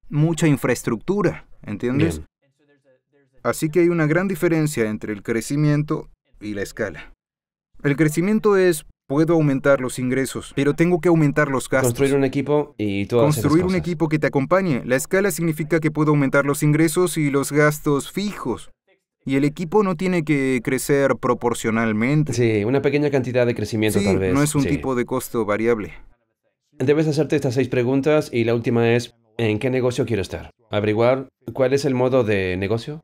mucha infraestructura, ¿entiendes? Así que hay una gran diferencia entre el crecimiento y la escala. El crecimiento es, puedo aumentar los ingresos, pero tengo que aumentar los gastos. Construir un equipo y todo Construir un equipo que te acompañe. La escala significa que puedo aumentar los ingresos y los gastos fijos. Y el equipo no tiene que crecer proporcionalmente. Sí, una pequeña cantidad de crecimiento tal vez. No es un tipo de costo variable. Debes hacerte estas seis preguntas y la última es, ¿en qué negocio quiero estar? Averiguar cuál es el modo de negocio,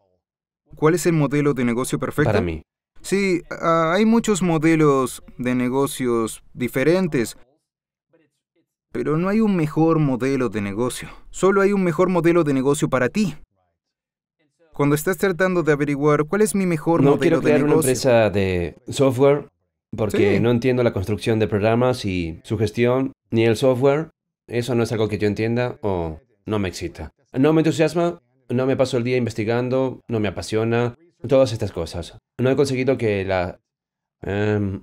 ¿Cuál es el modelo de negocio perfecto? Para mí. Sí, ah, hay muchos modelos de negocios diferentes, pero no hay un mejor modelo de negocio. Solo hay un mejor modelo de negocio para ti. Cuando estás tratando de averiguar cuál es mi mejor modelo de negocio. No quiero crear una empresa de software porque no entiendo la construcción de programas y su gestión ni el software. Eso no es algo que yo entienda o no me excita. No me entusiasma no me paso el día investigando, no me apasiona, todas estas cosas. No he conseguido que la em,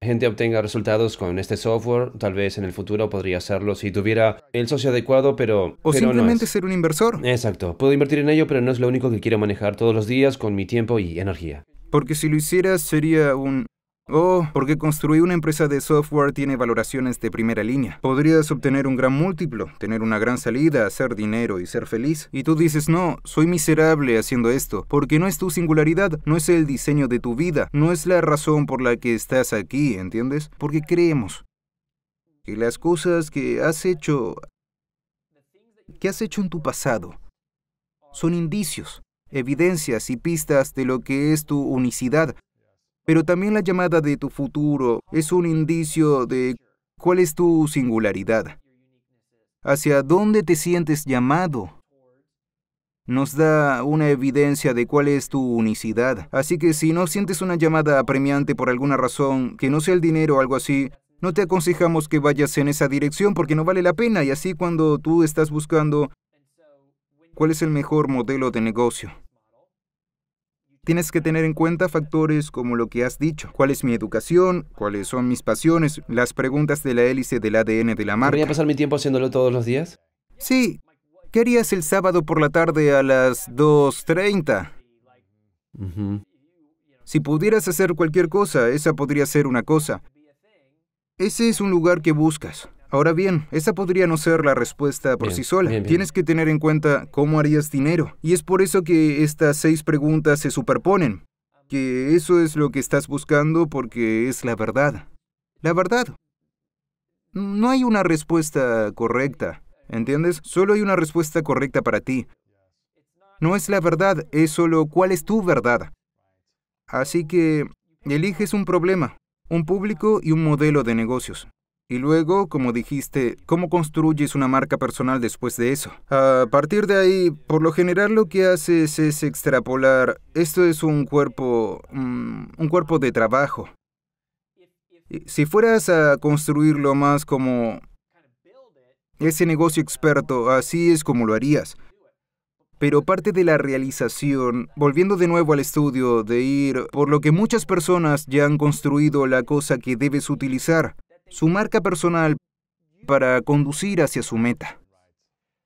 gente obtenga resultados con este software. Tal vez en el futuro podría hacerlo si tuviera el socio adecuado, pero... O simplemente ser un inversor. Exacto. Puedo invertir en ello, pero no es lo único que quiero manejar todos los días con mi tiempo y energía. Porque si lo hicieras sería un Oh, porque construir una empresa de software tiene valoraciones de primera línea. Podrías obtener un gran múltiplo, tener una gran salida, hacer dinero y ser feliz. Y tú dices, no, soy miserable haciendo esto, porque no es tu singularidad, no es el diseño de tu vida, no es la razón por la que estás aquí, ¿entiendes? Porque creemos que las cosas que has hecho, que has hecho en tu pasado, son indicios, evidencias y pistas de lo que es tu unicidad, pero también la llamada de tu futuro es un indicio de cuál es tu singularidad, hacia dónde te sientes llamado. Nos da una evidencia de cuál es tu unicidad. Así que si no sientes una llamada apremiante por alguna razón, que no sea el dinero o algo así, no te aconsejamos que vayas en esa dirección porque no vale la pena y así cuando tú estás buscando cuál es el mejor modelo de negocio. Tienes que tener en cuenta factores como lo que has dicho, cuál es mi educación, cuáles son mis pasiones, las preguntas de la hélice del ADN de la mar. ¿Podría pasar mi tiempo haciéndolo todos los días? Sí. ¿Qué harías el sábado por la tarde a las 2.30? Si pudieras hacer cualquier cosa, esa podría ser una cosa. Ese es un lugar que buscas. Ahora bien, esa podría no ser la respuesta por sí sola. Tienes que tener en cuenta cómo harías dinero. Y es por eso que estas seis preguntas se superponen. Que eso es lo que estás buscando porque es la verdad. La verdad. No hay una respuesta correcta, ¿entiendes? Solo hay una respuesta correcta para ti. No es la verdad, es solo cuál es tu verdad. Así que eliges un problema, un público y un modelo de negocios. Y luego, como dijiste, ¿cómo construyes una marca personal después de eso? A partir de ahí, por lo general lo que haces es extrapolar, esto es un cuerpo, mm, un cuerpo de trabajo. Si fueras a construirlo más como ese negocio experto, así es como lo harías. Pero parte de la realización, volviendo de nuevo al estudio, de ir por lo que muchas personas ya han construido la cosa que debes utilizar, su marca personal para conducir hacia su meta.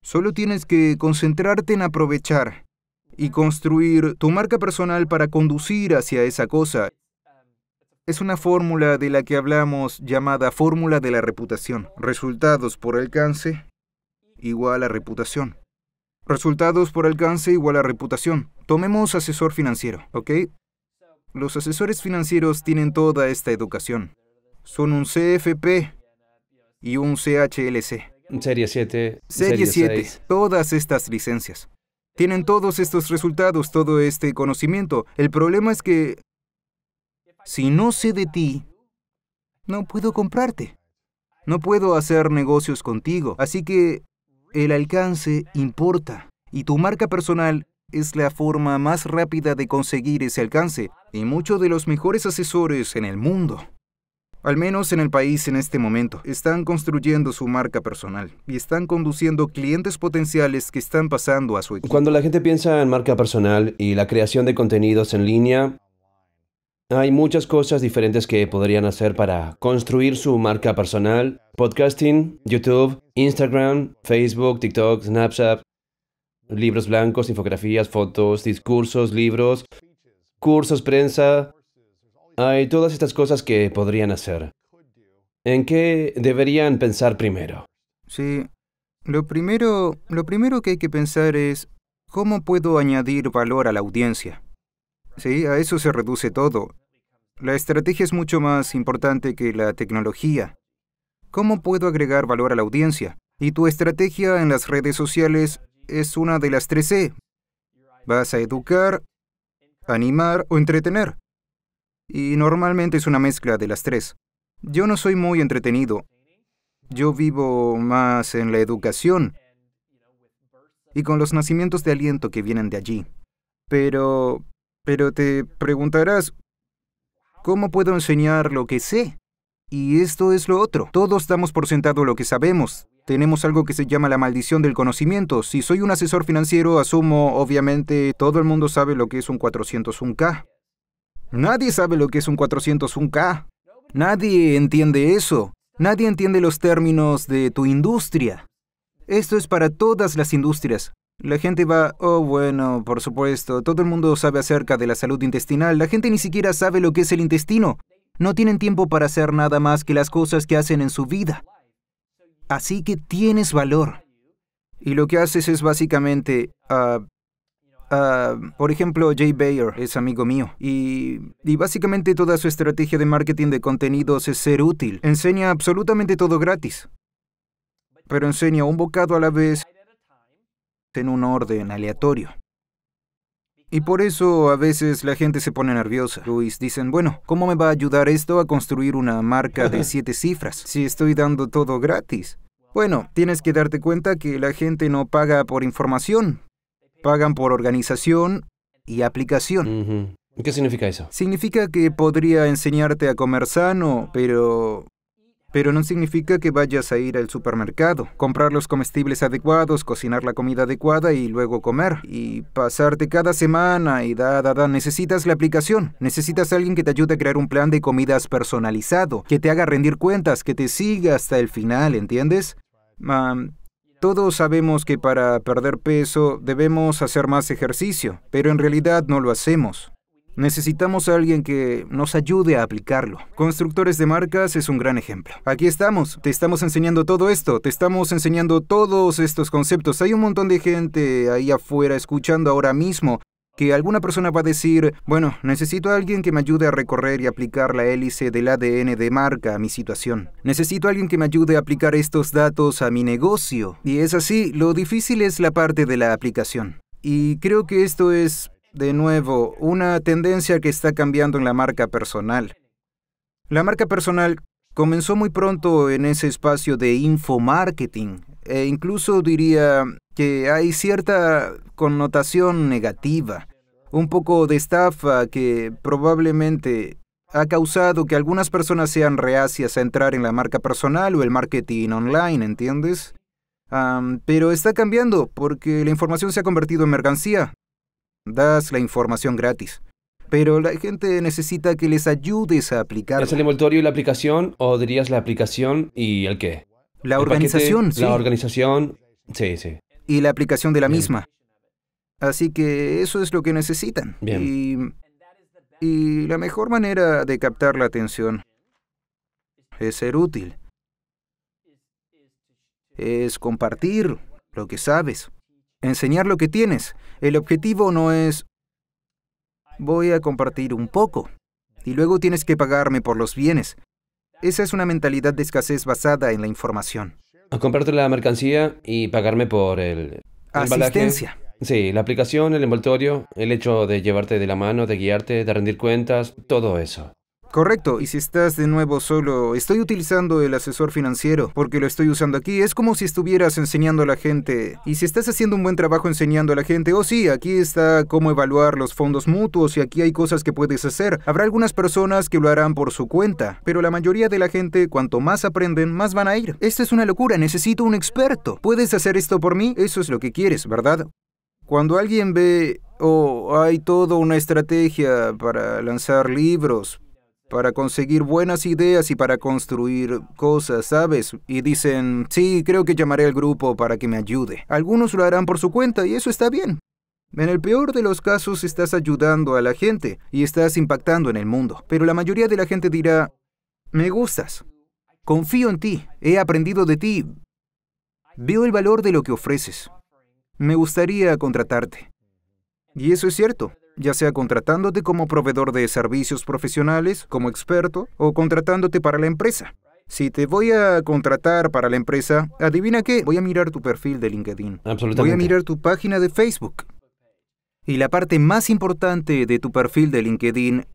Solo tienes que concentrarte en aprovechar y construir tu marca personal para conducir hacia esa cosa. Es una fórmula de la que hablamos llamada fórmula de la reputación. Resultados por alcance igual a reputación. Resultados por alcance igual a reputación. Tomemos asesor financiero, ¿ok? Los asesores financieros tienen toda esta educación son un CFP y un CHLC. Serie 7. Serie, 7. Todas estas licencias. Tienen todos estos resultados, todo este conocimiento. El problema es que si no sé de ti, no puedo comprarte. No puedo hacer negocios contigo. Así que el alcance importa. Y tu marca personal es la forma más rápida de conseguir ese alcance. Y muchos de los mejores asesores en el mundo al menos en el país en este momento, están construyendo su marca personal y están conduciendo clientes potenciales que están pasando a su equipo. Cuando la gente piensa en marca personal y la creación de contenidos en línea, hay muchas cosas diferentes que podrían hacer para construir su marca personal. Podcasting, YouTube, Instagram, Facebook, TikTok, Snapchat, libros blancos, infografías, fotos, discursos, libros, cursos, prensa, hay todas estas cosas que podrían hacer. ¿En qué deberían pensar primero? Sí. Lo primero, lo primero que hay que pensar es cómo puedo añadir valor a la audiencia. Sí, a eso se reduce todo. La estrategia es mucho más importante que la tecnología. ¿Cómo puedo agregar valor a la audiencia? Y tu estrategia en las redes sociales es una de las tres c Vas a educar, animar o entretener y normalmente es una mezcla de las tres. Yo no soy muy entretenido. Yo vivo más en la educación y con los nacimientos de aliento que vienen de allí. Pero, pero te preguntarás, ¿cómo puedo enseñar lo que sé? Y esto es lo otro. Todos damos por sentado lo que sabemos. Tenemos algo que se llama la maldición del conocimiento. Si soy un asesor financiero, asumo, obviamente, todo el mundo sabe lo que es un 401k. Nadie sabe lo que es un 401k. Nadie entiende eso. Nadie entiende los términos de tu industria. Esto es para todas las industrias. La gente va, oh bueno, por supuesto, todo el mundo sabe acerca de la salud intestinal, la gente ni siquiera sabe lo que es el intestino. No tienen tiempo para hacer nada más que las cosas que hacen en su vida. Así que tienes valor. Y lo que haces es básicamente, ah, Ah, por ejemplo, Jay Bayer es amigo mío y, y, básicamente toda su estrategia de marketing de contenidos es ser útil. Enseña absolutamente todo gratis, pero enseña un bocado a la vez en un orden aleatorio. Y por eso a veces la gente se pone nerviosa. Luis, dicen, bueno, ¿cómo me va a ayudar esto a construir una marca de siete cifras si estoy dando todo gratis? Bueno, tienes que darte cuenta que la gente no paga por información, Pagan por organización y aplicación. ¿Qué significa eso? Significa que podría enseñarte a comer sano, pero... Pero no significa que vayas a ir al supermercado, comprar los comestibles adecuados, cocinar la comida adecuada y luego comer. Y pasarte cada semana y da, da, da. Necesitas la aplicación. Necesitas a alguien que te ayude a crear un plan de comidas personalizado, que te haga rendir cuentas, que te siga hasta el final, ¿entiendes? Todos sabemos que para perder peso debemos hacer más ejercicio, pero en realidad no lo hacemos. Necesitamos a alguien que nos ayude a aplicarlo. Constructores de marcas es un gran ejemplo. Aquí estamos, te estamos enseñando todo esto, te estamos enseñando todos estos conceptos. Hay un montón de gente ahí afuera escuchando ahora mismo que alguna persona va a decir, bueno, necesito a alguien que me ayude a recorrer y aplicar la hélice del ADN de marca a mi situación. Necesito a alguien que me ayude a aplicar estos datos a mi negocio. Y es así, lo difícil es la parte de la aplicación. Y creo que esto es, de nuevo, una tendencia que está cambiando en la marca personal. La marca personal comenzó muy pronto en ese espacio de infomarketing, e incluso diría que hay cierta connotación negativa, un poco de estafa que probablemente ha causado que algunas personas sean reacias a entrar en la marca personal o el marketing online, ¿entiendes? pero está cambiando porque la información se ha convertido en mercancía. Das la información gratis. Pero la gente necesita que les ayudes a aplicar. ¿Es el envoltorio y la aplicación o dirías la aplicación y el qué? La organización, sí. La organización, sí, sí y la aplicación de la misma. Así que eso es lo que necesitan. y la mejor manera de captar la atención es ser útil. Es compartir lo que sabes, enseñar lo que tienes. El objetivo no es voy a compartir un poco y luego tienes que pagarme por los bienes. Esa es una mentalidad de escasez basada en la información comprarte la mercancía y pagarme por el asistencia. Sí, la aplicación, el envoltorio, el hecho de llevarte de la mano, de guiarte, de rendir cuentas, todo eso. Correcto, y si estás de nuevo solo, estoy utilizando el asesor financiero, porque lo estoy usando aquí, es como si estuvieras enseñando a la gente. Y si estás haciendo un buen trabajo enseñando a la gente, oh sí, aquí está cómo evaluar los fondos mutuos y aquí hay cosas que puedes hacer. Habrá algunas personas que lo harán por su cuenta, pero la mayoría de la gente, cuanto más aprenden, más van a ir. Esta es una locura, necesito un experto. ¿Puedes hacer esto por mí? Eso es lo que quieres, ¿verdad? Cuando alguien ve, oh, hay toda una estrategia para lanzar libros, para conseguir buenas ideas y para construir cosas, ¿sabes? Y dicen, sí, creo que llamaré al grupo para que me ayude. Algunos lo harán por su cuenta y eso está bien. En el peor de los casos estás ayudando a la gente y estás impactando en el mundo, pero la mayoría de la gente dirá, me gustas, confío en ti, he aprendido de ti, veo el valor de lo que ofreces, me gustaría contratarte. Y eso es cierto, ya sea contratándote como proveedor de servicios profesionales, como experto, o contratándote para la empresa. Si te voy a contratar para la empresa, adivina qué, voy a mirar tu perfil de LinkedIn. Absolutamente. Voy a mirar tu página de Facebook. Y la parte más importante de tu perfil de LinkedIn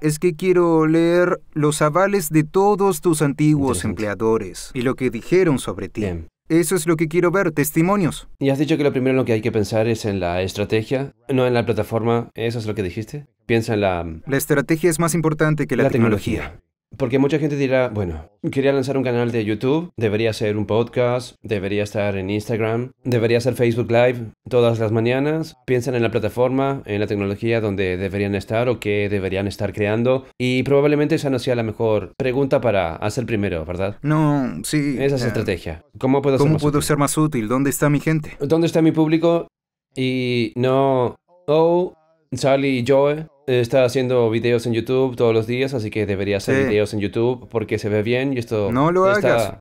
es que quiero leer los avales de todos tus antiguos empleadores y lo que dijeron sobre ti. Eso es lo que quiero ver, testimonios. Y has dicho que lo primero en lo que hay que pensar es en la estrategia, no en la plataforma. ¿Eso es lo que dijiste? Piensa en la... Mm, la estrategia es más importante que la, tecnología. Porque mucha gente dirá, bueno, quería lanzar un canal de YouTube, debería ser un podcast, debería estar en Instagram, debería ser Facebook Live todas las mañanas. Piensan en la plataforma, en la tecnología donde deberían estar o qué deberían estar creando. Y probablemente esa no sea la mejor pregunta para hacer primero, ¿verdad? No, sí. Esa es la eh, estrategia. ¿Cómo puedo, ser, más ser más útil? ¿Dónde está mi gente? ¿Dónde está mi público? Y no... Oh, Sally y Joe eh, están haciendo videos en YouTube todos los días, así que debería hacer videos en YouTube porque se ve bien y esto. No lo hagas.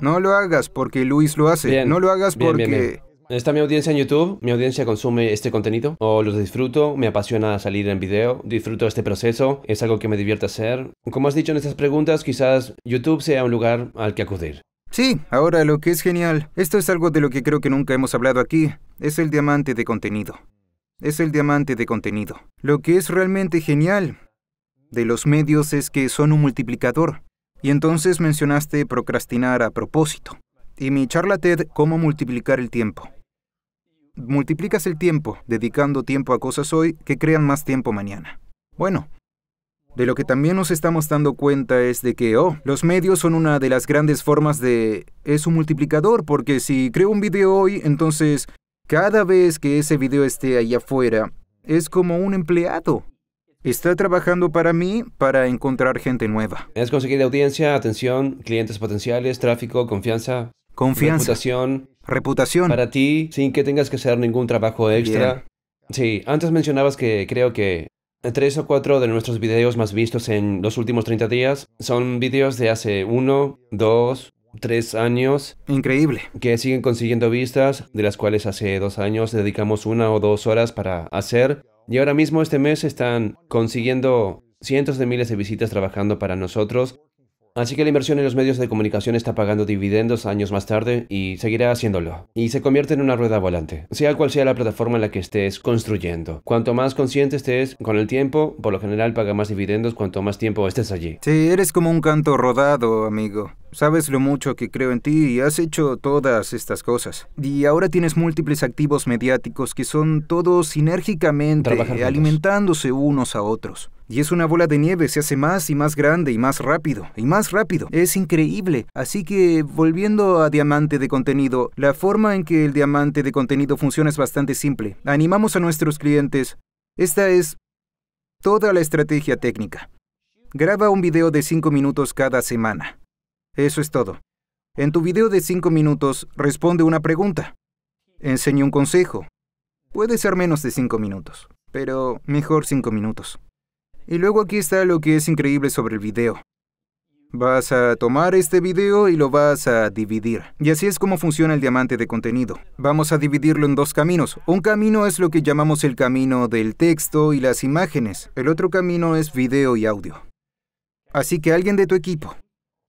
No lo hagas porque Luis lo hace. No lo hagas porque. está mi audiencia en YouTube, mi audiencia consume este contenido, o los disfruto, me apasiona salir en video, disfruto este proceso, es algo que me divierte hacer. Como has dicho en estas preguntas, quizás YouTube sea un lugar al que acudir. Sí, ahora lo que es genial, esto es algo de lo que creo que nunca hemos hablado aquí, es el diamante de contenido es el diamante de contenido. Lo que es realmente genial de los medios es que son un multiplicador. Y entonces mencionaste procrastinar a propósito. Y mi charla TED, ¿cómo multiplicar el tiempo? Multiplicas el tiempo, dedicando tiempo a cosas hoy que crean más tiempo mañana. Bueno, de lo que también nos estamos dando cuenta es de que, oh, los medios son una de las grandes formas de... es un multiplicador, porque si creo un video hoy, entonces cada vez que ese video esté allá afuera, es como un empleado. Está trabajando para mí para encontrar gente nueva. Es conseguir audiencia, atención, clientes potenciales, tráfico, confianza. Confianza. Reputación. Para ti, sin que tengas que hacer ningún trabajo extra. Sí, antes mencionabas que creo que tres o cuatro de nuestros videos más vistos en los últimos 30 días son videos de hace uno, dos tres años. Increíble. Que siguen consiguiendo vistas, de las cuales hace dos años dedicamos una o dos horas para hacer. Y ahora mismo este mes están consiguiendo cientos de miles de visitas trabajando para nosotros Así que la inversión en los medios de comunicación está pagando dividendos años más tarde y seguirá haciéndolo. Y se convierte en una rueda volante, sea cual sea la plataforma en la que estés construyendo. Cuanto más consciente estés con el tiempo, por lo general paga más dividendos cuanto más tiempo estés allí. Sí, eres como un canto rodado, amigo. Sabes lo mucho que creo en ti y has hecho todas estas cosas. Y ahora tienes múltiples activos mediáticos que son todos sinérgicamente alimentándose unos a otros. Y es una bola de nieve, se hace más y más grande y más rápido, y más rápido. Es increíble. Así que, volviendo a diamante de contenido, la forma en que el diamante de contenido funciona es bastante simple. Animamos a nuestros clientes. Esta es toda la estrategia técnica. Graba un video de 5 minutos cada semana. Eso es todo. En tu video de 5 minutos, responde una pregunta. Enseña un consejo. Puede ser menos de 5 minutos, pero mejor 5 minutos. Y luego aquí está lo que es increíble sobre el video. Vas a tomar este video y lo vas a dividir. Y así es como funciona el diamante de contenido. Vamos a dividirlo en dos caminos. Un camino es lo que llamamos el camino del texto y las imágenes. El otro camino es video y audio. Así que alguien de tu equipo,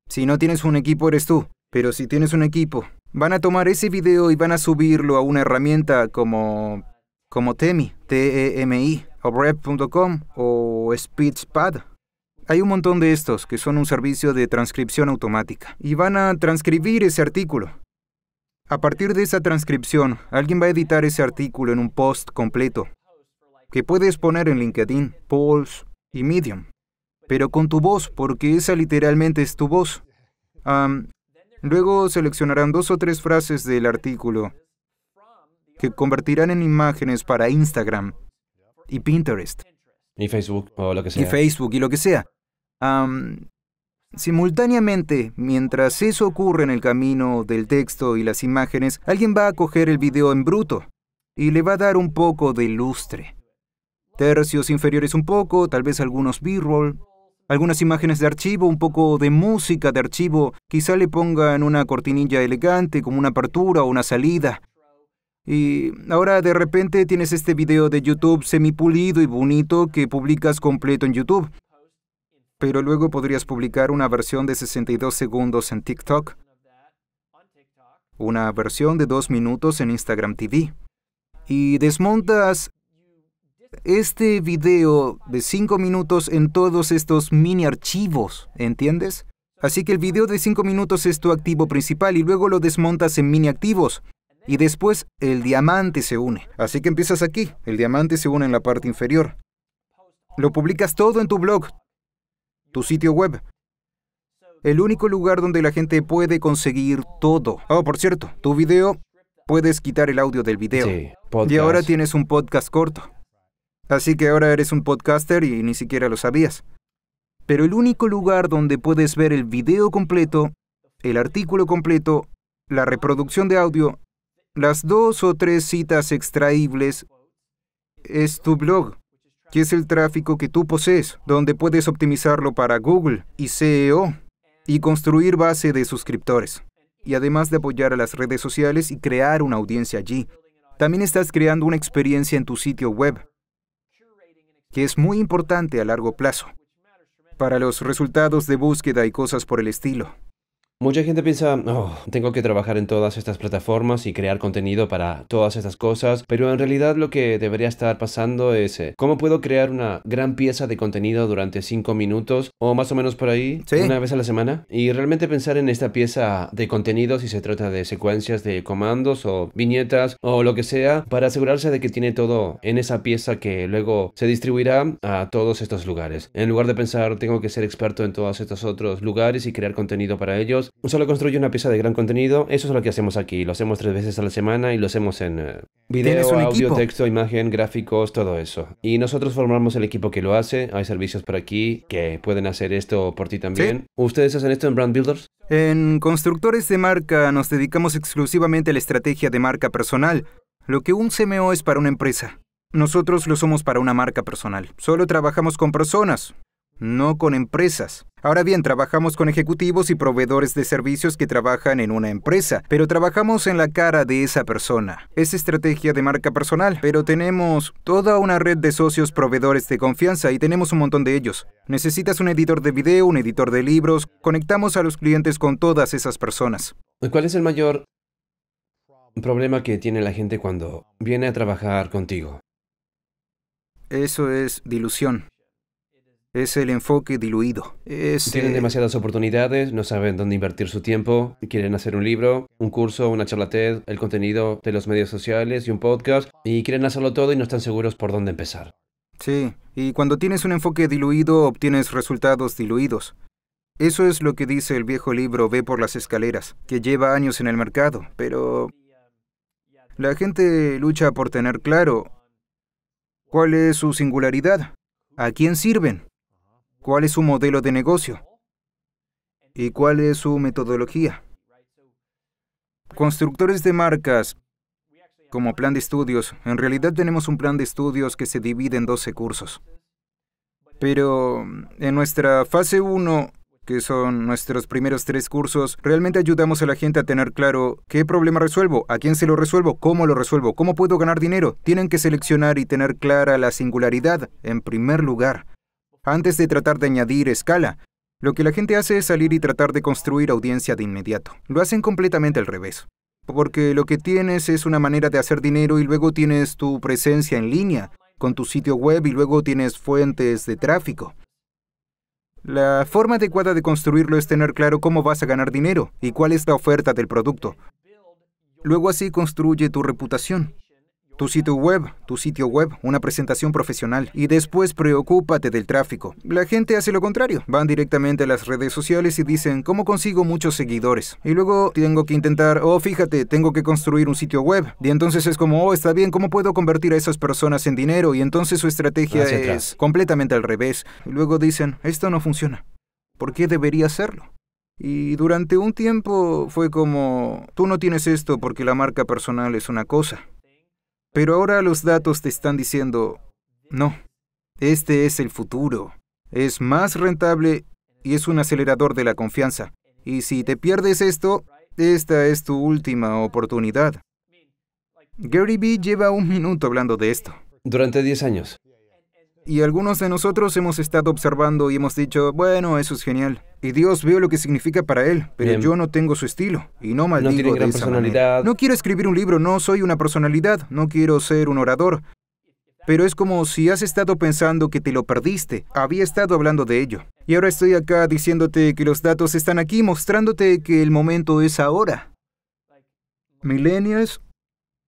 si no tienes un equipo eres tú, pero si tienes un equipo, van a tomar ese video y van a subirlo a una herramienta como como Temi, T E M I, obrep.com o Speechpad, Hay un montón de estos que son un servicio de transcripción automática y van a transcribir ese artículo. A partir de esa transcripción, alguien va a editar ese artículo en un post completo que puedes poner en LinkedIn, Pulse y Medium, pero con tu voz, porque esa literalmente es tu voz. luego seleccionarán dos o tres frases del artículo que convertirán en imágenes para Instagram y Pinterest. Y Facebook o lo que sea. Y Facebook y lo que sea. simultáneamente, mientras eso ocurre en el camino del texto y las imágenes, alguien va a coger el video en bruto y le va a dar un poco de lustre. Tercios inferiores un poco, tal vez algunos b-roll, algunas imágenes de archivo, un poco de música de archivo, quizá le pongan una cortinilla elegante como una apertura o una salida, y ahora de repente tienes este video de YouTube semipulido y bonito que publicas completo en YouTube. Pero luego podrías publicar una versión de 62 segundos en TikTok, una versión de 2 minutos en Instagram TV. Y desmontas este video de 5 minutos en todos estos mini archivos, ¿entiendes? Así que el video de 5 minutos es tu activo principal y luego lo desmontas en mini activos y después el diamante se une. Así que empiezas aquí, el diamante se une en la parte inferior. Lo publicas todo en tu blog, tu sitio web. El único lugar donde la gente puede conseguir todo. Oh, por cierto, tu video, puedes quitar el audio del video. Sí, y ahora tienes un podcast corto. Así que ahora eres un podcaster y ni siquiera lo sabías. Pero el único lugar donde puedes ver el video completo, el artículo completo, la reproducción de audio las dos o tres citas extraíbles es tu blog, que es el tráfico que tú posees, donde puedes optimizarlo para Google y SEO y construir base de suscriptores. Y además de apoyar a las redes sociales y crear una audiencia allí, también estás creando una experiencia en tu sitio web, que es muy importante a largo plazo, para los resultados de búsqueda y cosas por el estilo. Mucha gente piensa, oh, tengo que trabajar en todas estas plataformas y crear contenido para todas estas cosas, pero en realidad lo que debería estar pasando es, eh, ¿cómo puedo crear una gran pieza de contenido durante 5 minutos o más o menos por ahí, una vez a la semana? Y realmente pensar en esta pieza de contenido si se trata de secuencias de comandos o viñetas o lo que sea, para asegurarse de que tiene todo en esa pieza que luego se distribuirá a todos estos lugares. En lugar de pensar, tengo que ser experto en todos estos otros lugares y crear contenido para ellos, solo construye una pieza de gran contenido, eso es lo que hacemos aquí. Lo hacemos tres veces a la semana y lo hacemos en eh, video, audio, texto, imagen, gráficos, todo eso. Y nosotros formamos el equipo que lo hace. Hay servicios por aquí que pueden hacer esto por ti también. ¿Ustedes hacen esto en Brand Builders? En Constructores de Marca nos dedicamos exclusivamente a la estrategia de marca personal, lo que un CMO es para una empresa. Nosotros lo somos para una marca personal. Solo trabajamos con personas, no con empresas. Ahora bien, trabajamos con ejecutivos y proveedores de servicios que trabajan en una empresa, pero trabajamos en la cara de esa persona. Es estrategia de marca personal, pero tenemos toda una red de socios proveedores de confianza y tenemos un montón de ellos. Necesitas un editor de video, un editor de libros, conectamos a los clientes con todas esas personas. ¿Cuál es el mayor problema que tiene la gente cuando viene a trabajar contigo? Eso es dilución. Es el enfoque diluido. Tienen eh, demasiadas oportunidades, no saben dónde invertir su tiempo, quieren hacer un libro, un curso, una charla el contenido de los medios sociales y un podcast, y quieren hacerlo todo y no están seguros por dónde empezar. Sí, y cuando tienes un enfoque diluido obtienes resultados diluidos. Eso es lo que dice el viejo libro Ve por las escaleras, que lleva años en el mercado, pero la gente lucha por tener claro cuál es su singularidad, a quién sirven, cuál es su modelo de negocio y cuál es su metodología. Constructores de marcas, como plan de estudios, en realidad tenemos un plan de estudios que se divide en 12 cursos. Pero en nuestra fase 1, que son nuestros primeros tres cursos, realmente ayudamos a la gente a tener claro qué problema resuelvo, a quién se lo resuelvo, cómo lo resuelvo, cómo puedo ganar dinero. Tienen que seleccionar y tener clara la singularidad en primer lugar antes de tratar de añadir escala. Lo que la gente hace es salir y tratar de construir audiencia de inmediato. Lo hacen completamente al revés. Porque lo que tienes es una manera de hacer dinero y luego tienes tu presencia en línea, con tu sitio web y luego tienes fuentes de tráfico. La forma adecuada de construirlo es tener claro cómo vas a ganar dinero y cuál es la oferta del producto. Luego así construye tu reputación tu sitio web, tu sitio web, una presentación profesional y después preocúpate del tráfico. La gente hace lo contrario, van directamente a las redes sociales y dicen, ¿cómo consigo muchos seguidores? Y luego tengo que intentar, oh, fíjate, tengo que construir un sitio web. Y entonces es como, oh, está bien, ¿cómo puedo convertir a esas personas en dinero? Y entonces su estrategia es completamente al revés. Y luego dicen, esto no funciona. ¿Por qué debería hacerlo? Y durante un tiempo fue como, tú no tienes esto porque la marca personal es una cosa. Pero ahora los datos te están diciendo, no, este es el futuro. Es más rentable y es un acelerador de la confianza. Y si te pierdes esto, esta es tu última oportunidad. Gary Vee lleva un minuto hablando de esto. Durante 10 años. Y algunos de nosotros hemos estado observando y hemos dicho, bueno, eso es genial. Y Dios veo lo que significa para él, pero yo no tengo su estilo y no maldigo de esa No quiero escribir un libro, no soy una personalidad, no quiero ser un orador. Pero es como si has estado pensando que te lo perdiste, había estado hablando de ello. Y ahora estoy acá diciéndote que los datos están aquí, mostrándote que el momento es ahora. Millennials,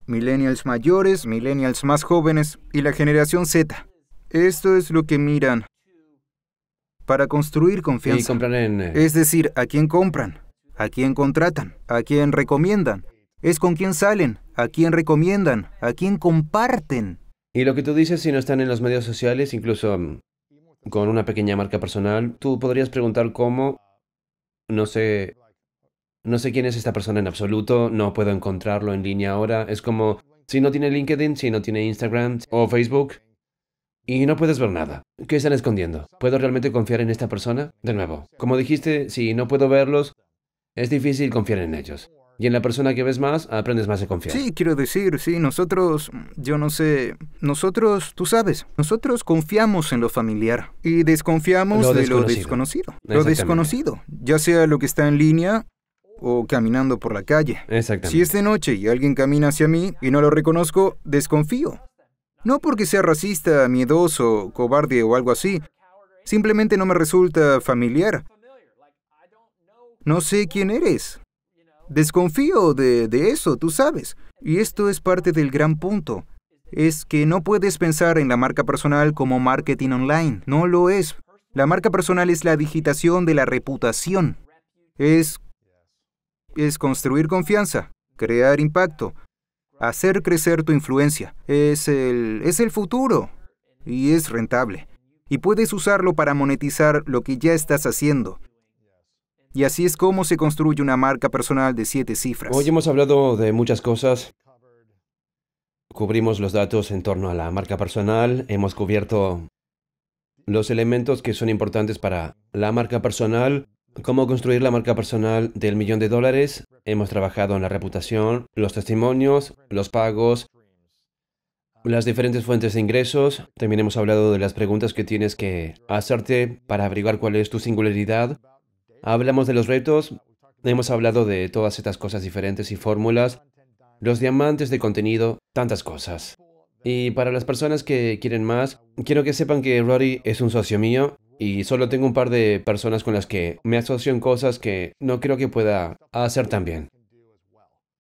millennials mayores, millennials más jóvenes y la generación Z. Esto es lo que miran para construir confianza. compran en... Eh, es decir, a quién compran, a quién contratan, a quién recomiendan. Es con quién salen, a quién recomiendan, a quién comparten. Y lo que tú dices, si no están en los medios sociales, incluso mm, con una pequeña marca personal, tú podrías preguntar cómo, no sé, no sé quién es esta persona en absoluto, no puedo encontrarlo en línea ahora. Es como, si no tiene LinkedIn, si no tiene Instagram o Facebook, y no puedes ver nada. ¿Qué están escondiendo? ¿Puedo realmente confiar en esta persona? De nuevo, como dijiste, si no puedo verlos, es difícil confiar en ellos. Y en la persona que ves más, aprendes más a confiar. Sí, quiero decir, sí, nosotros, yo no sé, nosotros, tú sabes, nosotros confiamos en lo familiar y desconfiamos de lo desconocido. Lo desconocido, ya sea lo que está en línea o caminando por la calle. Exactamente. Si es de noche y alguien camina hacia mí y no lo reconozco, desconfío. No porque sea racista, miedoso, cobarde o algo así. Simplemente no me resulta familiar. No sé quién eres. Desconfío de, eso, tú sabes. Y esto es parte del gran punto. Es que no puedes pensar en la marca personal como marketing online. No lo es. La marca personal es la digitación de la reputación. Es, es construir confianza, crear impacto, hacer crecer tu influencia. Es el, es el futuro y es rentable. Y puedes usarlo para monetizar lo que ya estás haciendo. Y así es como se construye una marca personal de siete cifras. Hoy hemos hablado de muchas cosas. Cubrimos los datos en torno a la marca personal. Hemos cubierto los elementos que son importantes para la marca personal cómo construir la marca personal del millón de dólares. Hemos trabajado en la reputación, los testimonios, los pagos, las diferentes fuentes de ingresos. También hemos hablado de las preguntas que tienes que hacerte para averiguar cuál es tu singularidad. Hablamos de los retos. Hemos hablado de todas estas cosas diferentes y fórmulas. Los diamantes de contenido, tantas cosas. Y para las personas que quieren más, quiero que sepan que Rory es un socio mío y solo tengo un par de personas con las que me asocio en cosas que no creo que pueda hacer tan bien.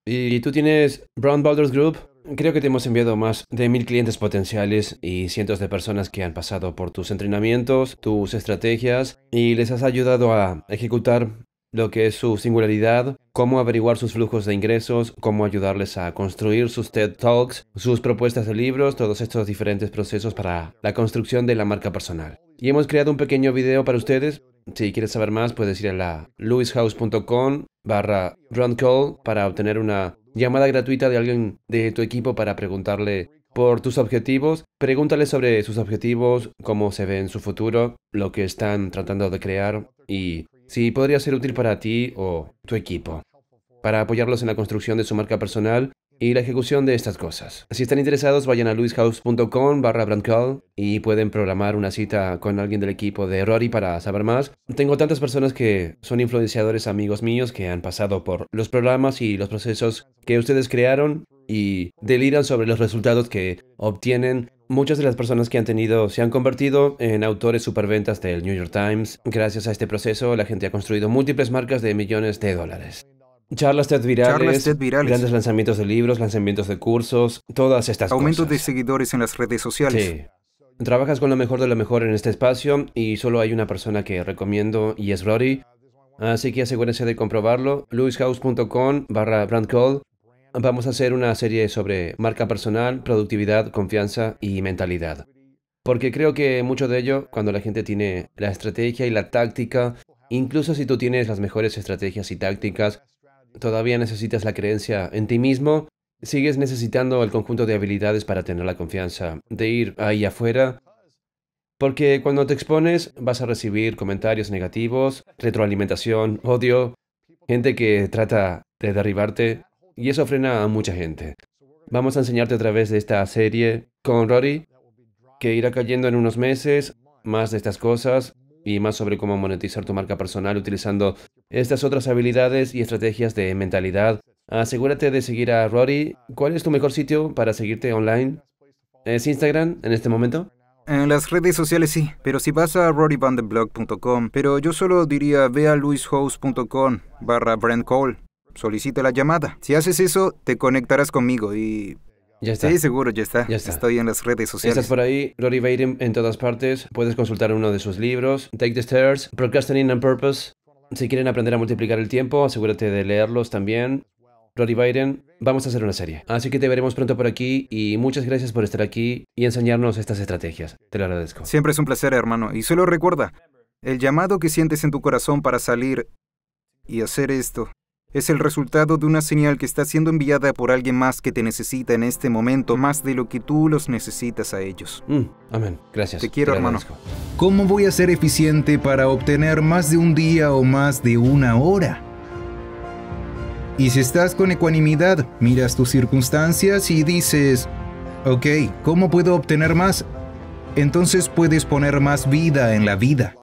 ¿Y tú tienes Brown Boulders Group? Creo que te hemos enviado más de mil clientes potenciales y cientos de personas que han pasado por tus entrenamientos, tus estrategias y les has ayudado a ejecutar lo que es su singularidad, cómo averiguar sus flujos de ingresos, cómo ayudarles a construir sus TED Talks, sus propuestas de libros, todos estos diferentes procesos para la construcción de la marca personal. Y hemos creado un pequeño video para ustedes. Si quieres saber más, puedes ir a la lewishouse.com barra call para obtener una llamada gratuita de alguien de tu equipo para preguntarle por tus objetivos. Pregúntale sobre sus objetivos, cómo se ve en su futuro, lo que están tratando de crear y si podría ser útil para ti o tu equipo. Para apoyarlos en la construcción de su marca personal y la ejecución de estas cosas. Si están interesados, vayan a luishouse.com barra brandcall y pueden programar una cita con alguien del equipo de Rory para saber más. Tengo tantas personas que son influenciadores amigos míos que han pasado por los programas y los procesos que ustedes crearon y deliran sobre los resultados que obtienen. Muchas de las personas que han tenido se han convertido en autores superventas del New York Times. Gracias a este proceso, la gente ha construido múltiples marcas de millones de dólares. Charlas TED virales, grandes lanzamientos de libros, lanzamientos de cursos, todas estas cosas. Aumento de seguidores en las redes sociales. Sí. Trabajas con lo mejor de lo mejor en este espacio y solo hay una persona que recomiendo y es Rory. Así que asegúrense de comprobarlo. lewishouse.com barra brandcall. Vamos a hacer una serie sobre marca personal, productividad, confianza y mentalidad. Porque creo que mucho de ello, cuando la gente tiene la estrategia y la táctica, incluso si tú tienes las mejores estrategias y tácticas, todavía necesitas la creencia en ti mismo, sigues necesitando el conjunto de habilidades para tener la confianza de ir ahí afuera, porque cuando te expones vas a recibir comentarios negativos, retroalimentación, odio, gente que trata de derribarte y eso frena a mucha gente. Vamos a enseñarte a través de esta serie con Rory que irá cayendo en unos meses más de estas cosas y más sobre cómo monetizar tu marca personal utilizando estas otras habilidades y estrategias de mentalidad. Asegúrate de seguir a Rory. ¿Cuál es tu mejor sitio para seguirte online? ¿Es Instagram en este momento? En las redes sociales sí, pero si vas a roryvandenblog.com. pero yo solo diría ve a barra Brent Cole. Solicita la llamada. Si haces eso, te conectarás conmigo y ya está. Sí, seguro, ya está. Ya Estoy en las redes sociales. Estás por ahí, Rory Biden en todas partes. Puedes consultar uno de sus libros, Take the Stairs, Procrastinating on Purpose. Si quieren aprender a multiplicar el tiempo, asegúrate de leerlos también. Rory Biden, vamos a hacer una serie. Así que te veremos pronto por aquí y muchas gracias por estar aquí y enseñarnos estas estrategias. Te lo agradezco. Siempre es un placer, hermano. Y solo recuerda, el llamado que sientes en tu corazón para salir y hacer esto es el resultado de una señal que está siendo enviada por alguien más que te necesita en este momento más de lo que tú los necesitas a ellos. Mm, amén. Gracias. Te quiero, hermano. ¿Cómo voy a ser eficiente para obtener más de un día o más de una hora? Y si estás con ecuanimidad, miras tus circunstancias y dices, ok, ¿cómo puedo obtener más? Entonces puedes poner más vida en la vida.